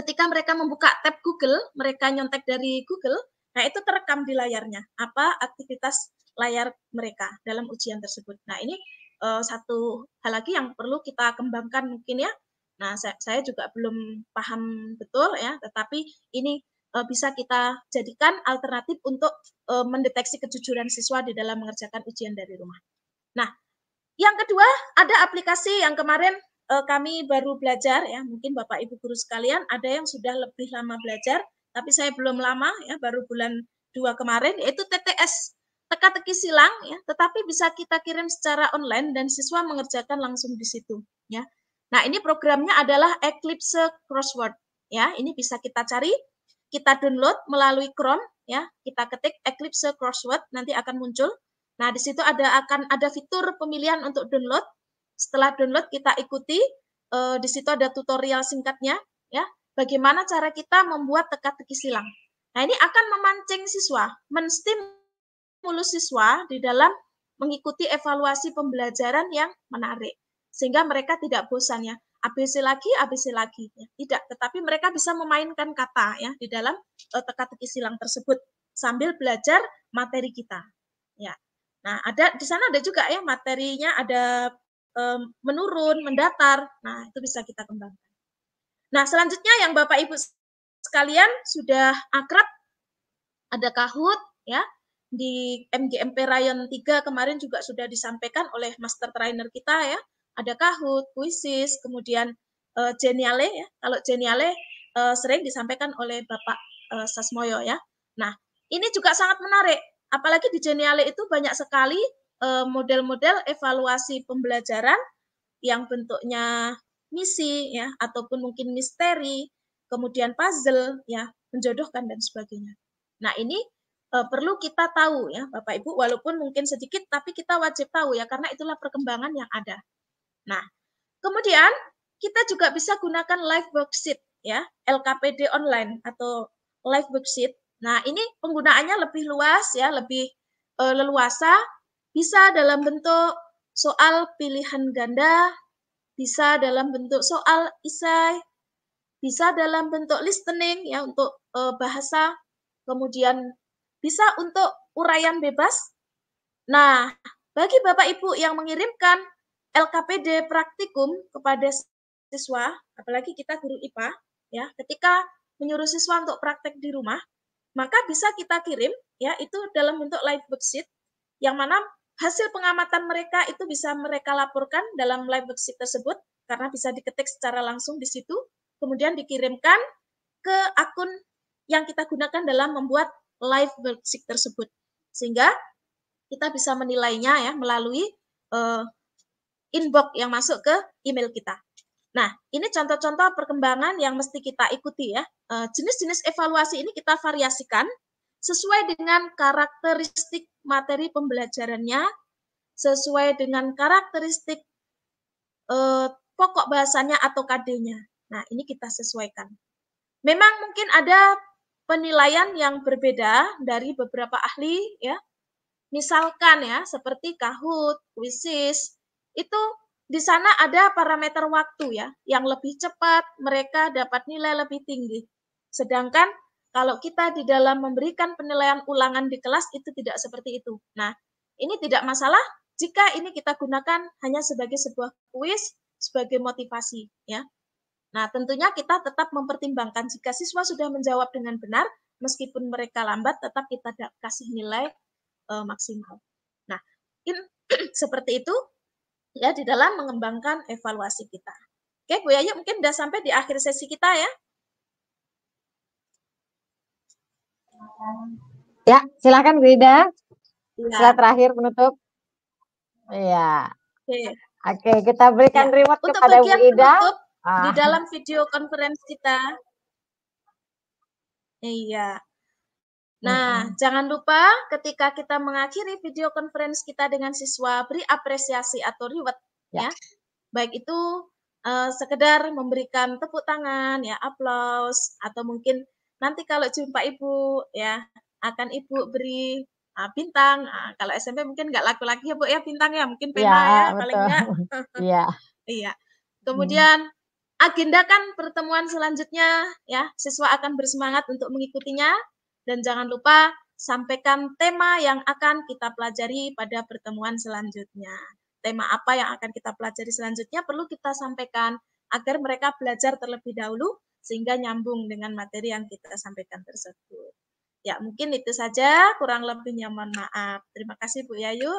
ketika mereka membuka tab Google, mereka nyontek dari Google, nah itu terekam di layarnya apa aktivitas layar mereka dalam ujian tersebut. Nah ini uh, satu hal lagi yang perlu kita kembangkan mungkin ya. Nah saya, saya juga belum paham betul ya, tetapi ini uh, bisa kita jadikan alternatif untuk uh, mendeteksi kejujuran siswa di dalam mengerjakan ujian dari rumah. Nah yang kedua ada aplikasi yang kemarin Eh, kami baru belajar ya, mungkin Bapak Ibu guru sekalian ada yang sudah lebih lama belajar, tapi saya belum lama ya, baru bulan dua kemarin yaitu TTS teka-teki silang ya, tetapi bisa kita kirim secara online dan siswa mengerjakan langsung di situ ya. Nah, ini programnya adalah Eclipse Crossword ya. Ini bisa kita cari, kita download melalui Chrome ya. Kita ketik Eclipse Crossword nanti akan muncul. Nah, di situ ada akan ada fitur pemilihan untuk download setelah download kita ikuti eh, di situ ada tutorial singkatnya ya bagaimana cara kita membuat teka-teki silang. Nah, ini akan memancing siswa, menstimulus siswa di dalam mengikuti evaluasi pembelajaran yang menarik sehingga mereka tidak bosan ya. ABC lagi, ABC lagi. Ya, tidak, tetapi mereka bisa memainkan kata ya di dalam eh, teka-teki silang tersebut sambil belajar materi kita. Ya. Nah, ada di sana ada juga ya materinya ada um, menurun, mendatar. Nah, itu bisa kita kembangkan. Nah, selanjutnya yang Bapak Ibu sekalian sudah akrab ada Kahut ya di MGMP Rayon 3 kemarin juga sudah disampaikan oleh master trainer kita ya. Ada Kahut, Kuisis, kemudian uh, Geniale ya. Kalau Geniale uh, sering disampaikan oleh Bapak uh, Sasmoyo ya. Nah, ini juga sangat menarik. Apalagi di Geniale itu banyak sekali Eh, model-model evaluasi pembelajaran yang bentuknya misi ya ataupun mungkin misteri, kemudian puzzle ya, menjodohkan dan sebagainya. Nah, ini e, perlu kita tahu ya Bapak Ibu walaupun mungkin sedikit tapi kita wajib tahu ya karena itulah perkembangan yang ada. Nah, kemudian kita juga bisa gunakan live worksheet ya, LKPD online atau live worksheet. Nah, ini penggunaannya lebih luas ya, lebih e, leluasa bisa dalam bentuk soal pilihan ganda, bisa dalam bentuk soal isai, bisa dalam bentuk listening ya untuk e, bahasa, kemudian bisa untuk uraian bebas. Nah, bagi Bapak Ibu yang mengirimkan LKPD praktikum kepada siswa, apalagi kita guru IPA ya, ketika menyuruh siswa untuk praktek di rumah, maka bisa kita kirim ya itu dalam bentuk live worksheet yang mana Hasil pengamatan mereka itu bisa mereka laporkan dalam live worksheet tersebut karena bisa diketik secara langsung di situ, kemudian dikirimkan ke akun yang kita gunakan dalam membuat live worksheet tersebut. Sehingga kita bisa menilainya ya melalui uh, inbox yang masuk ke email kita. Nah, ini contoh-contoh perkembangan yang mesti kita ikuti ya. Eh, jenis-jenis evaluasi ini kita variasikan sesuai dengan karakteristik materi pembelajarannya, sesuai dengan karakteristik eh, pokok bahasanya atau KD-nya. Nah, ini kita sesuaikan. Memang mungkin ada penilaian yang berbeda dari beberapa ahli ya. Misalkan ya seperti Kahoot, Quizzes, itu di sana ada parameter waktu ya, yang lebih cepat mereka dapat nilai lebih tinggi. Sedangkan kalau kita di dalam memberikan penilaian ulangan di kelas itu tidak seperti itu. Nah, ini tidak masalah jika ini kita gunakan hanya sebagai sebuah kuis, sebagai motivasi, ya. Nah, tentunya kita tetap mempertimbangkan jika siswa sudah menjawab dengan benar, meskipun mereka lambat, tetap kita kasih nilai e, maksimal. Nah, in, seperti itu ya di dalam mengembangkan evaluasi kita. Oke, Bu Yayu mungkin sudah sampai di akhir sesi kita ya. Ya, silakan Grida. Ya. terakhir penutup. Iya. Oke. Oke, kita berikan ya. reward Untuk kepada Bu Ida. ah. Di dalam video conference kita. Iya. Nah, mm-hmm. jangan lupa ketika kita mengakhiri video conference kita dengan siswa beri apresiasi atau reward ya. ya. Baik itu uh, sekedar memberikan tepuk tangan ya, applause atau mungkin nanti kalau jumpa ibu ya akan ibu iya. beri uh, bintang. Uh, kalau SMP mungkin nggak laku lagi ya bu ya bintang ya mungkin iya, pena ya, ya ah, palingnya Iya. Iya. Hmm. Kemudian hmm. kan pertemuan selanjutnya ya siswa akan bersemangat untuk mengikutinya dan jangan lupa sampaikan tema yang akan kita pelajari pada pertemuan selanjutnya. Tema apa yang akan kita pelajari selanjutnya perlu kita sampaikan agar mereka belajar terlebih dahulu sehingga nyambung dengan materi yang kita sampaikan tersebut. Ya, mungkin itu saja. Kurang lebihnya mohon maaf. Terima kasih Bu Yayu.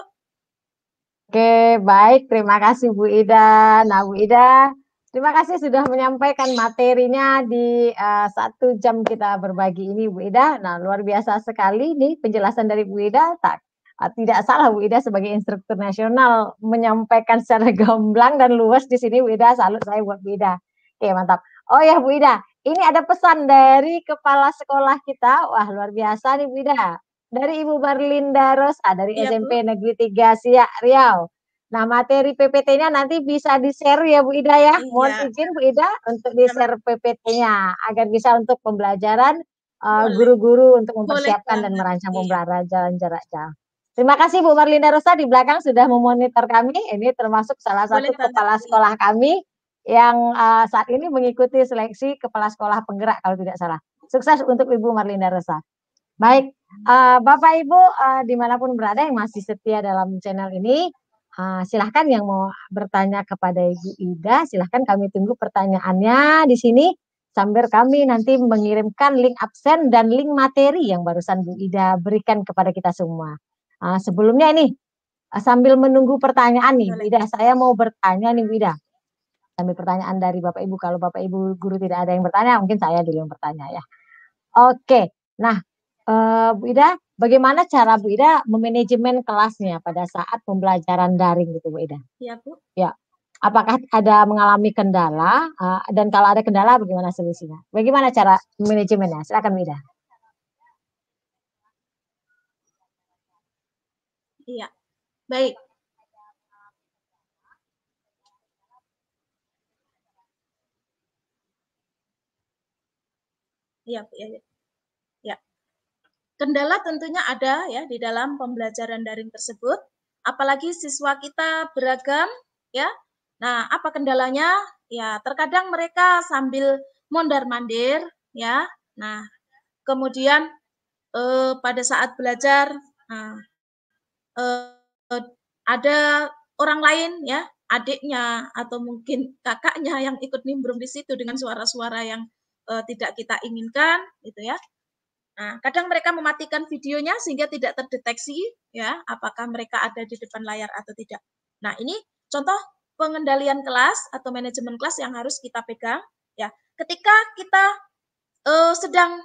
Oke, baik. Terima kasih Bu Ida. Nah, Bu Ida, terima kasih sudah menyampaikan materinya di uh, satu jam kita berbagi ini, Bu Ida. Nah, luar biasa sekali nih penjelasan dari Bu Ida. Tak eh, tidak salah Bu Ida sebagai instruktur nasional menyampaikan secara gamblang dan luas di sini Bu Ida. Salut saya buat Bu Ida. Oke, mantap. Oh ya Bu Ida, ini ada pesan dari kepala sekolah kita. Wah, luar biasa nih Bu Ida. Dari Ibu Marlinda Rosa dari ya, SMP Bu. Negeri 3 Siak Riau. Nah, materi PPT-nya nanti bisa di-share ya Bu Ida ya. Iya. Mohon izin Bu Ida untuk iya, di-share PPT-nya agar bisa untuk pembelajaran eh, guru-guru uh, untuk mempersiapkan Boleh. dan iya. merancang pembelajaran jarak jauh. Terima kasih Bu Marlinda Rosa di belakang sudah memonitor kami. Ini termasuk salah Boleh satu kepala sekolah kami yang uh, saat ini mengikuti seleksi kepala sekolah penggerak kalau tidak salah. Sukses untuk Ibu Marlinda Resa. Baik, uh, Bapak Ibu uh, dimanapun berada yang masih setia dalam channel ini, uh, silahkan yang mau bertanya kepada Ibu Ida, silahkan kami tunggu pertanyaannya di sini sambil kami nanti mengirimkan link absen dan link materi yang barusan Bu Ida berikan kepada kita semua. Uh, sebelumnya ini uh, sambil menunggu pertanyaan nih, Bu Ida, saya mau bertanya nih Bu Ida ambil pertanyaan dari Bapak Ibu. Kalau Bapak Ibu guru tidak ada yang bertanya, mungkin saya dulu yang bertanya ya. Oke, nah eh, Bu Ida, bagaimana cara Bu Ida memanajemen kelasnya pada saat pembelajaran daring gitu Bu Ida? Iya Bu. Ya. Apakah ada mengalami kendala eh, dan kalau ada kendala bagaimana solusinya? Bagaimana cara manajemennya? Silakan Bu Ida. Iya. Baik. Iya, Bu. Ya, iya. ya. Kendala tentunya ada ya di dalam pembelajaran daring tersebut, apalagi siswa kita beragam ya. Nah, apa kendalanya? Ya, terkadang mereka sambil mondar-mandir ya. Nah, kemudian eh, pada saat belajar nah, eh, ada orang lain ya adiknya atau mungkin kakaknya yang ikut nimbrung di situ dengan suara-suara yang uh, tidak kita inginkan itu ya. Nah, kadang mereka mematikan videonya sehingga tidak terdeteksi ya apakah mereka ada di depan layar atau tidak. Nah, ini contoh pengendalian kelas atau manajemen kelas yang harus kita pegang ya. Ketika kita uh, sedang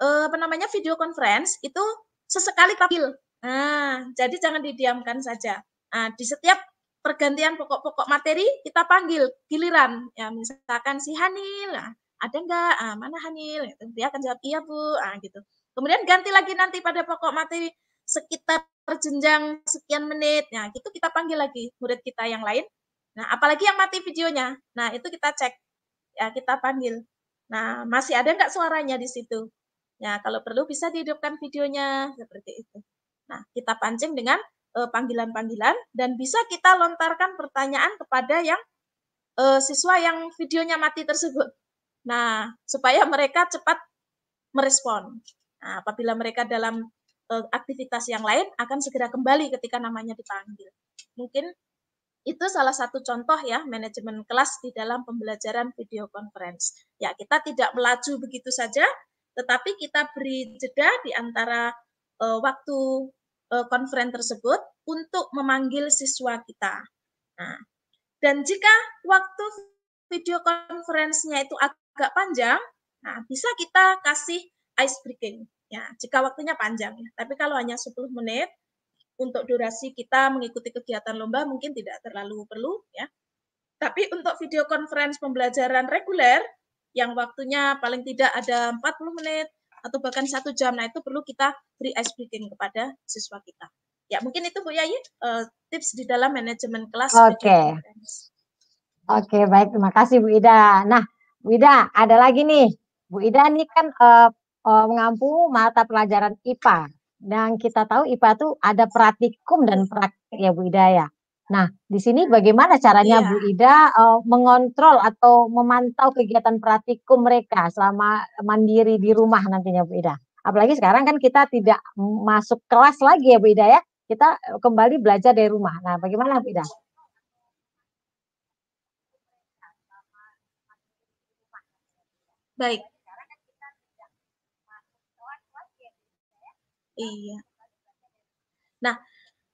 uh, apa namanya video conference itu sesekali panggil. Nah, jadi jangan didiamkan saja. Nah, di setiap pergantian pokok-pokok materi kita panggil giliran ya misalkan si Hanil nah, ada enggak ah, mana Hanil gitu. dia akan jawab iya bu ah, gitu kemudian ganti lagi nanti pada pokok materi sekitar perjenjang sekian menit nah itu kita panggil lagi murid kita yang lain nah apalagi yang mati videonya nah itu kita cek ya kita panggil nah masih ada enggak suaranya di situ ya kalau perlu bisa dihidupkan videonya seperti itu nah kita pancing dengan eh, panggilan-panggilan dan bisa kita lontarkan pertanyaan kepada yang uh, siswa yang videonya mati tersebut. Nah, supaya mereka cepat merespon. Nah, apabila mereka dalam uh, aktivitas yang lain akan segera kembali ketika namanya dipanggil. Mungkin itu salah satu contoh ya manajemen kelas di dalam pembelajaran video conference. Ya, kita tidak melaju begitu saja, tetapi kita beri jeda di antara uh, waktu uh, tersebut untuk memanggil siswa kita. Nah, dan jika waktu video conference-nya itu agak panjang, nah bisa kita kasih ice breaking ya jika waktunya panjang ya. Tapi kalau hanya 10 menit untuk durasi kita mengikuti kegiatan lomba mungkin tidak terlalu perlu ya. Tapi untuk video conference pembelajaran reguler yang waktunya paling tidak ada 40 menit atau bahkan satu jam, nah itu perlu kita beri ice breaking kepada siswa kita. Ya mungkin itu Bu Yayi eh, tips di dalam manajemen kelas. Oke. Okay. Oke okay, baik terima kasih Bu Ida. Nah Bu Ida, ada lagi nih. Bu Ida ini kan uh, uh, mengampu mata pelajaran IPA. Dan kita tahu IPA itu ada praktikum dan praktik ya Bu Ida ya. Nah, di sini bagaimana caranya yeah. Bu Ida uh, mengontrol atau memantau kegiatan praktikum mereka selama mandiri di rumah nantinya Bu Ida? Apalagi sekarang kan kita tidak masuk kelas lagi ya Bu Ida ya. Kita kembali belajar dari rumah. Nah, bagaimana Bu Ida? Baik. Kan iya. Nah,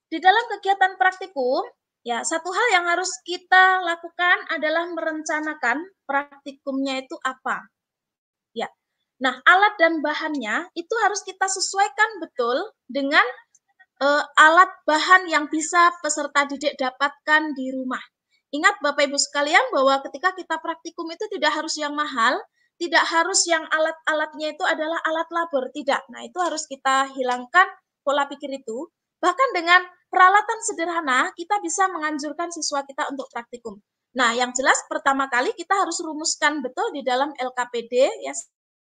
di dalam kegiatan praktikum, ya satu hal yang harus kita lakukan adalah merencanakan praktikumnya itu apa. Ya. Nah, alat dan bahannya itu harus kita sesuaikan betul dengan eh, alat bahan yang bisa peserta didik dapatkan di rumah. Ingat Bapak Ibu sekalian bahwa ketika kita praktikum itu tidak harus yang mahal, tidak harus yang alat-alatnya itu adalah alat labor, tidak. Nah, itu harus kita hilangkan pola pikir itu. Bahkan dengan peralatan sederhana, kita bisa menganjurkan siswa kita untuk praktikum. Nah, yang jelas pertama kali kita harus rumuskan betul di dalam LKPD ya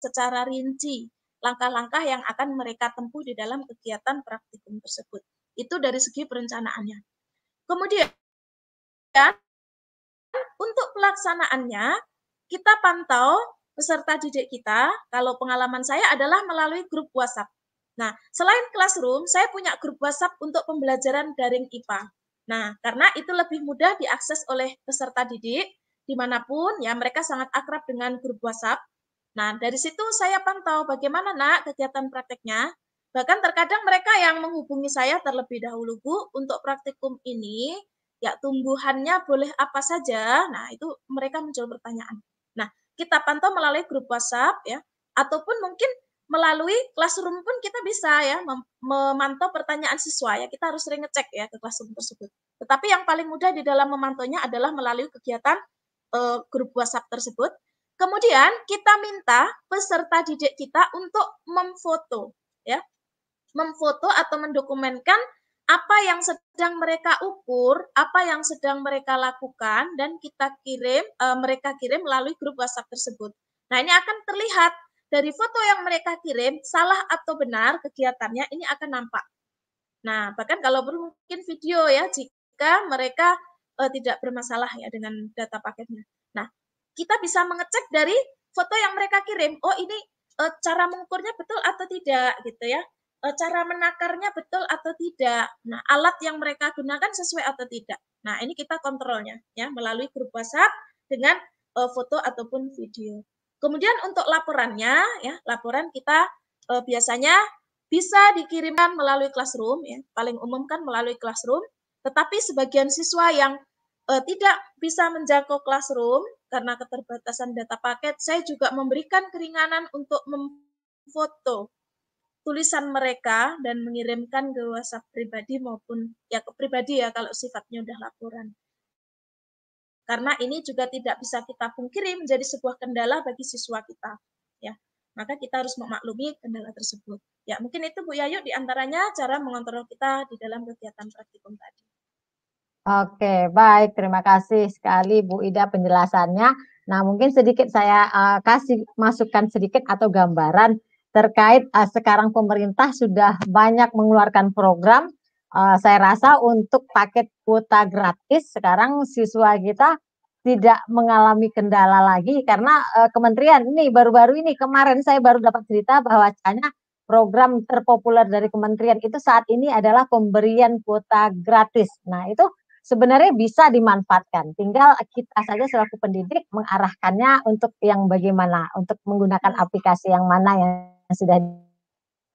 secara rinci langkah-langkah yang akan mereka tempuh di dalam kegiatan praktikum tersebut. Itu dari segi perencanaannya. Kemudian untuk pelaksanaannya kita pantau peserta didik kita, kalau pengalaman saya adalah melalui grup WhatsApp. Nah, selain classroom, saya punya grup WhatsApp untuk pembelajaran daring IPA. Nah, karena itu lebih mudah diakses oleh peserta didik dimanapun, ya mereka sangat akrab dengan grup WhatsApp. Nah, dari situ saya pantau bagaimana nak kegiatan prakteknya, Bahkan terkadang mereka yang menghubungi saya terlebih dahulu, Bu, untuk praktikum ini, ya tumbuhannya boleh apa saja. Nah, itu mereka muncul pertanyaan. Nah, kita pantau melalui grup WhatsApp ya ataupun mungkin melalui classroom pun kita bisa ya memantau pertanyaan siswa ya kita harus sering ngecek ya ke classroom tersebut tetapi yang paling mudah di dalam memantaunya adalah melalui kegiatan uh, grup WhatsApp tersebut kemudian kita minta peserta didik kita untuk memfoto ya memfoto atau mendokumenkan apa yang sedang mereka ukur, apa yang sedang mereka lakukan, dan kita kirim, e, mereka kirim melalui grup WhatsApp tersebut. Nah, ini akan terlihat dari foto yang mereka kirim, salah atau benar kegiatannya ini akan nampak. Nah, bahkan kalau perlu mungkin video ya, jika mereka e, tidak bermasalah ya dengan data paketnya. Nah, kita bisa mengecek dari foto yang mereka kirim, oh ini e, cara mengukurnya betul atau tidak gitu ya. E, cara menakarnya betul atau tidak. Nah, alat yang mereka gunakan sesuai atau tidak. Nah, ini kita kontrolnya ya melalui grup WhatsApp dengan uh, foto ataupun video. Kemudian untuk laporannya ya, laporan kita uh, biasanya bisa dikirimkan melalui classroom ya, paling umum kan melalui classroom. Tetapi sebagian siswa yang uh, tidak bisa menjangkau classroom karena keterbatasan data paket, saya juga memberikan keringanan untuk memfoto tulisan mereka dan mengirimkan ke WhatsApp pribadi maupun ya ke pribadi ya kalau sifatnya udah laporan. Karena ini juga tidak bisa kita pungkiri menjadi sebuah kendala bagi siswa kita. Ya, maka kita harus memaklumi kendala tersebut. Ya, mungkin itu Bu Yayu diantaranya cara mengontrol kita di dalam kegiatan praktikum tadi. Oke, baik. Terima kasih sekali Bu Ida penjelasannya. Nah, mungkin sedikit saya uh, kasih masukan sedikit atau gambaran terkait uh, sekarang pemerintah sudah banyak mengeluarkan program uh, saya rasa untuk paket kuota gratis sekarang siswa kita tidak mengalami kendala lagi karena uh, kementerian ini baru-baru ini kemarin saya baru dapat cerita bahwa bahwasanya program terpopuler dari kementerian itu saat ini adalah pemberian kuota gratis. Nah, itu sebenarnya bisa dimanfaatkan. Tinggal kita saja selaku pendidik mengarahkannya untuk yang bagaimana, untuk menggunakan aplikasi yang mana yang sudah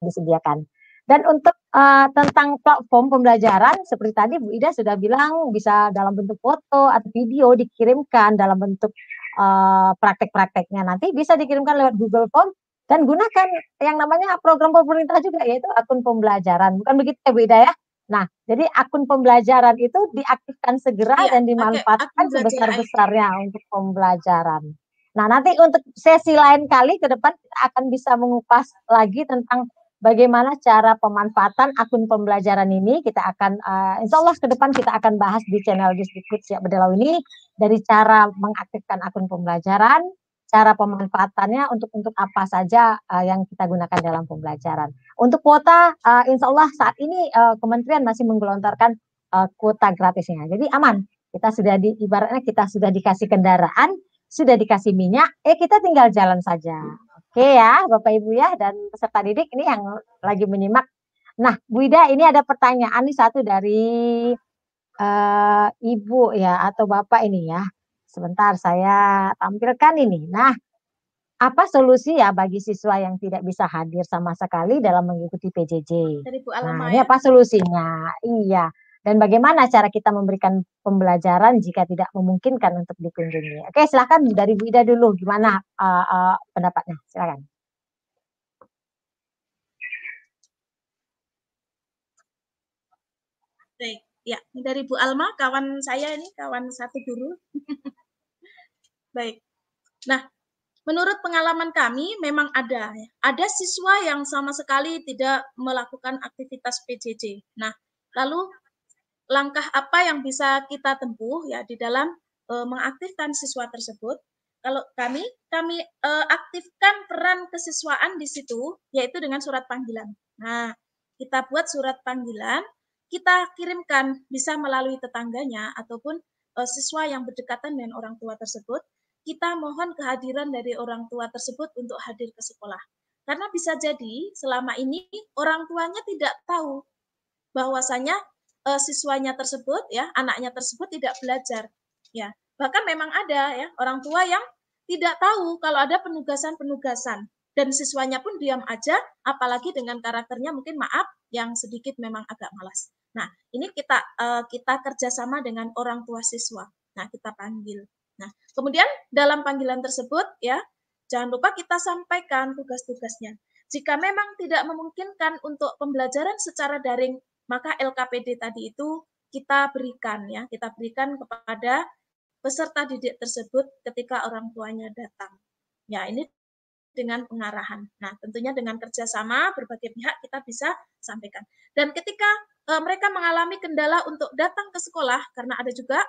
disediakan. Dan untuk uh, tentang platform pembelajaran, seperti tadi Bu Ida sudah bilang bisa dalam bentuk foto atau video dikirimkan dalam bentuk uh, praktek-prakteknya nanti bisa dikirimkan lewat Google Form dan gunakan yang namanya program pemerintah juga yaitu akun pembelajaran. Bukan begitu ya Bu Ida ya? Nah, jadi akun pembelajaran itu diaktifkan segera ya, dan dimanfaatkan sebesar-besarnya untuk pembelajaran. Nah, nanti untuk sesi lain kali ke depan kita akan bisa mengupas lagi tentang bagaimana cara pemanfaatan akun pembelajaran ini. Kita akan, uh, insya Allah ke depan kita akan bahas di channel Gisdikut Siap Berdalau ini dari cara mengaktifkan akun pembelajaran, cara pemanfaatannya untuk untuk apa saja uh, yang kita gunakan dalam pembelajaran. Untuk kuota, uh, insya Allah saat ini uh, Kementerian masih menggelontorkan uh, kuota gratisnya. Jadi aman, kita sudah di, ibaratnya kita sudah dikasih kendaraan, sudah dikasih minyak, eh kita tinggal jalan saja. Hmm. Oke ya, Bapak Ibu ya dan peserta didik ini yang lagi menyimak. Nah, Bu Ida ini ada pertanyaan nih satu dari uh, Ibu ya atau Bapak ini ya. Sebentar saya tampilkan ini. Nah, apa solusi ya bagi siswa yang tidak bisa hadir sama sekali dalam mengikuti PJJ? Dari Bu nah, ini ya. apa solusinya? Iya dan bagaimana cara kita memberikan pembelajaran jika tidak memungkinkan untuk dikunjungi. Oke, silahkan dari Bu Ida dulu, gimana uh, uh, pendapatnya? Silakan. Baik, ya dari Bu Alma, kawan saya ini kawan satu guru. Baik. Nah, menurut pengalaman kami memang ada ya. ada siswa yang sama sekali tidak melakukan aktivitas PJJ. Nah, lalu langkah apa yang bisa kita tempuh ya di dalam e, mengaktifkan siswa tersebut. Kalau kami, kami e, aktifkan peran kesiswaan di situ, yaitu dengan surat panggilan. Nah, kita buat surat panggilan, kita kirimkan bisa melalui tetangganya ataupun e, siswa yang berdekatan dengan orang tua tersebut. Kita mohon kehadiran dari orang tua tersebut untuk hadir ke sekolah. Karena bisa jadi selama ini orang tuanya tidak tahu bahwasanya uh, siswanya tersebut ya anaknya tersebut tidak belajar ya bahkan memang ada ya orang tua yang tidak tahu kalau ada penugasan-penugasan dan siswanya pun diam aja apalagi dengan karakternya mungkin maaf yang sedikit memang agak malas nah ini kita uh, kita kerjasama dengan orang tua siswa nah kita panggil nah kemudian dalam panggilan tersebut ya jangan lupa kita sampaikan tugas-tugasnya jika memang tidak memungkinkan untuk pembelajaran secara daring maka LKPD tadi itu kita berikan ya, kita berikan kepada peserta didik tersebut ketika orang tuanya datang. Ya, ini dengan pengarahan. Nah, tentunya dengan kerjasama berbagai pihak kita bisa sampaikan. Dan ketika e, mereka mengalami kendala untuk datang ke sekolah, karena ada juga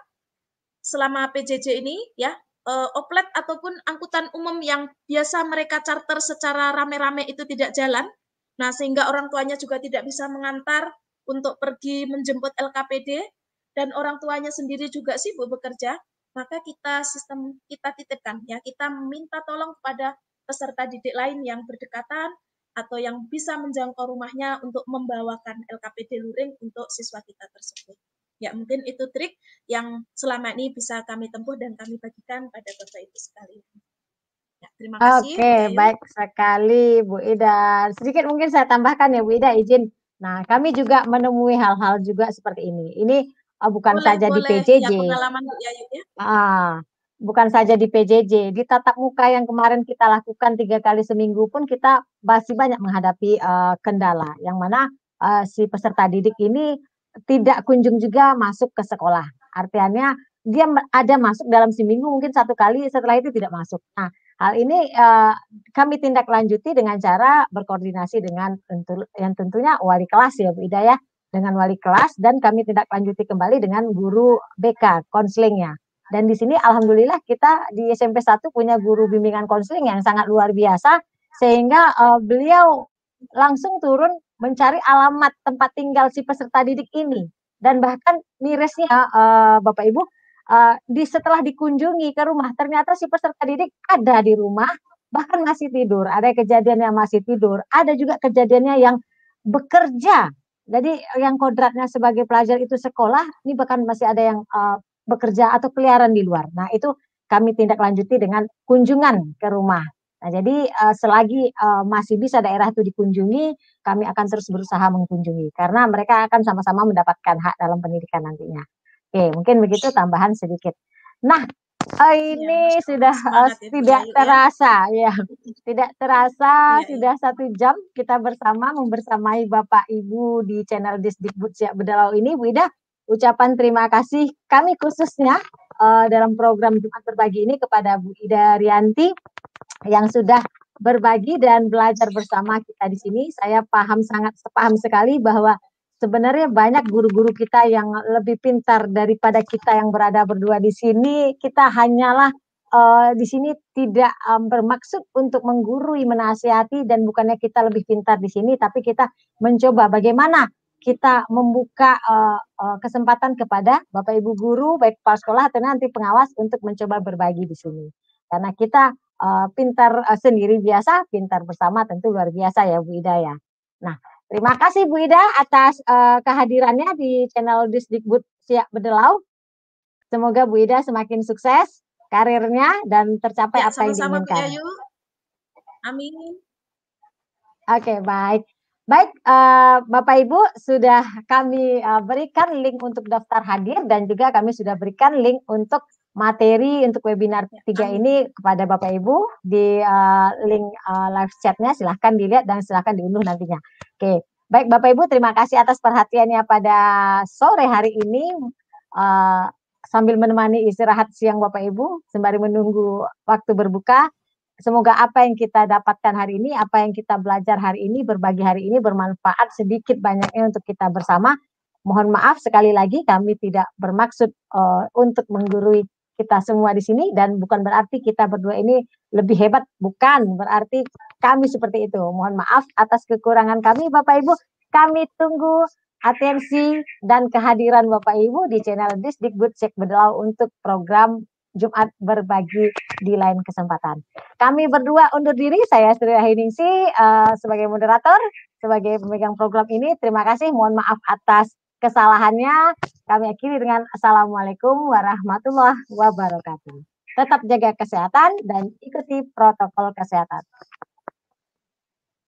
selama PJJ ini, ya e, oplet ataupun angkutan umum yang biasa mereka charter secara rame-rame itu tidak jalan. Nah, sehingga orang tuanya juga tidak bisa mengantar untuk pergi menjemput LKPD dan orang tuanya sendiri juga sibuk bekerja, maka kita sistem kita titipkan ya, kita minta tolong kepada peserta didik lain yang berdekatan atau yang bisa menjangkau rumahnya untuk membawakan LKPD luring untuk siswa kita tersebut. Ya, mungkin itu trik yang selama ini bisa kami tempuh dan kami bagikan pada Bapak Ibu sekali Ya, terima kasih. Oke, baik sekali Bu Ida. Sedikit mungkin saya tambahkan ya Bu Ida izin. Nah, kami juga menemui hal-hal juga seperti ini. Ini uh, bukan boleh, saja boleh di PJJ. Ya, ya, ya. Ah, bukan saja di PJJ. Di tatap muka yang kemarin kita lakukan tiga kali seminggu pun kita masih banyak menghadapi uh, kendala. Yang mana uh, si peserta didik ini tidak kunjung juga masuk ke sekolah. Artinya dia ada masuk dalam seminggu mungkin satu kali setelah itu tidak masuk. Nah, Hal ini uh, kami tindak lanjuti dengan cara berkoordinasi dengan tentu, yang tentunya wali kelas ya Bu Ida ya, dengan wali kelas dan kami tindak lanjuti kembali dengan guru BK konselingnya. Dan di sini alhamdulillah kita di SMP 1 punya guru bimbingan konseling yang sangat luar biasa sehingga uh, beliau langsung turun mencari alamat tempat tinggal si peserta didik ini dan bahkan mirisnya uh, Bapak Ibu uh, di setelah dikunjungi ke rumah ternyata si peserta didik ada di rumah bahkan masih tidur ada kejadian yang masih tidur ada juga kejadiannya yang bekerja jadi yang kodratnya sebagai pelajar itu sekolah ini bahkan masih ada yang uh, bekerja atau keliaran di luar nah itu kami tindak lanjuti dengan kunjungan ke rumah nah jadi uh, selagi uh, masih bisa daerah itu dikunjungi kami akan terus berusaha mengunjungi karena mereka akan sama-sama mendapatkan hak dalam pendidikan nantinya Oke, mungkin begitu tambahan sedikit. Nah, Oh, ini ya, sudah eh, ya, tidak ya, terasa ya. Tidak terasa ya, sudah ya. satu jam kita bersama membersamai Bapak Ibu di channel Disdikbud Siak Bedalau ini Bu Ida ucapan terima kasih kami khususnya uh, dalam program Jumat berbagi ini kepada Bu Ida Rianti yang sudah berbagi dan belajar bersama kita di sini. Saya paham sangat paham sekali bahwa sebenarnya banyak guru-guru kita yang lebih pintar daripada kita yang berada berdua di sini. Kita hanyalah uh, di sini tidak um, bermaksud untuk menggurui, menasihati dan bukannya kita lebih pintar di sini, tapi kita mencoba bagaimana kita membuka uh, uh, kesempatan kepada Bapak Ibu guru, baik kepala sekolah atau nanti pengawas untuk mencoba berbagi di sini. Karena kita uh, pintar uh, sendiri biasa, pintar bersama tentu luar biasa ya Bu Ida ya. Nah, Terima kasih Bu Ida atas uh, kehadirannya di channel Disdikbud Siak Bedelau. Semoga Bu Ida semakin sukses karirnya dan tercapai ya, apa sama -sama yang diinginkan. Bu Amin. Oke, okay, baik. Baik, uh, Bapak Ibu sudah kami uh, berikan link untuk daftar hadir dan juga kami sudah berikan link untuk materi untuk webinar ketiga ya. ini kepada Bapak Ibu di uh, link uh, live chatnya. Silahkan dilihat dan silahkan diunduh nantinya. Oke, baik Bapak Ibu terima kasih atas perhatiannya pada sore hari ini. Uh, sambil menemani istirahat siang Bapak Ibu sembari menunggu waktu berbuka. Semoga apa yang kita dapatkan hari ini, apa yang kita belajar hari ini, berbagi hari ini bermanfaat sedikit banyaknya untuk kita bersama. Mohon maaf sekali lagi kami tidak bermaksud uh, untuk menggurui kita semua di sini dan bukan berarti kita berdua ini lebih hebat, bukan berarti kami seperti itu. Mohon maaf atas kekurangan kami Bapak Ibu. Kami tunggu atensi dan kehadiran Bapak Ibu di channel Disdikbud Cek Bedelau untuk program Jumat berbagi di lain kesempatan. Kami berdua undur diri, saya Sri Hiningsi uh, eh, sebagai moderator, sebagai pemegang program ini. Terima kasih, mohon maaf atas kesalahannya. Kami akhiri dengan Assalamualaikum warahmatullahi wabarakatuh. Tetap jaga kesehatan dan ikuti protokol kesehatan.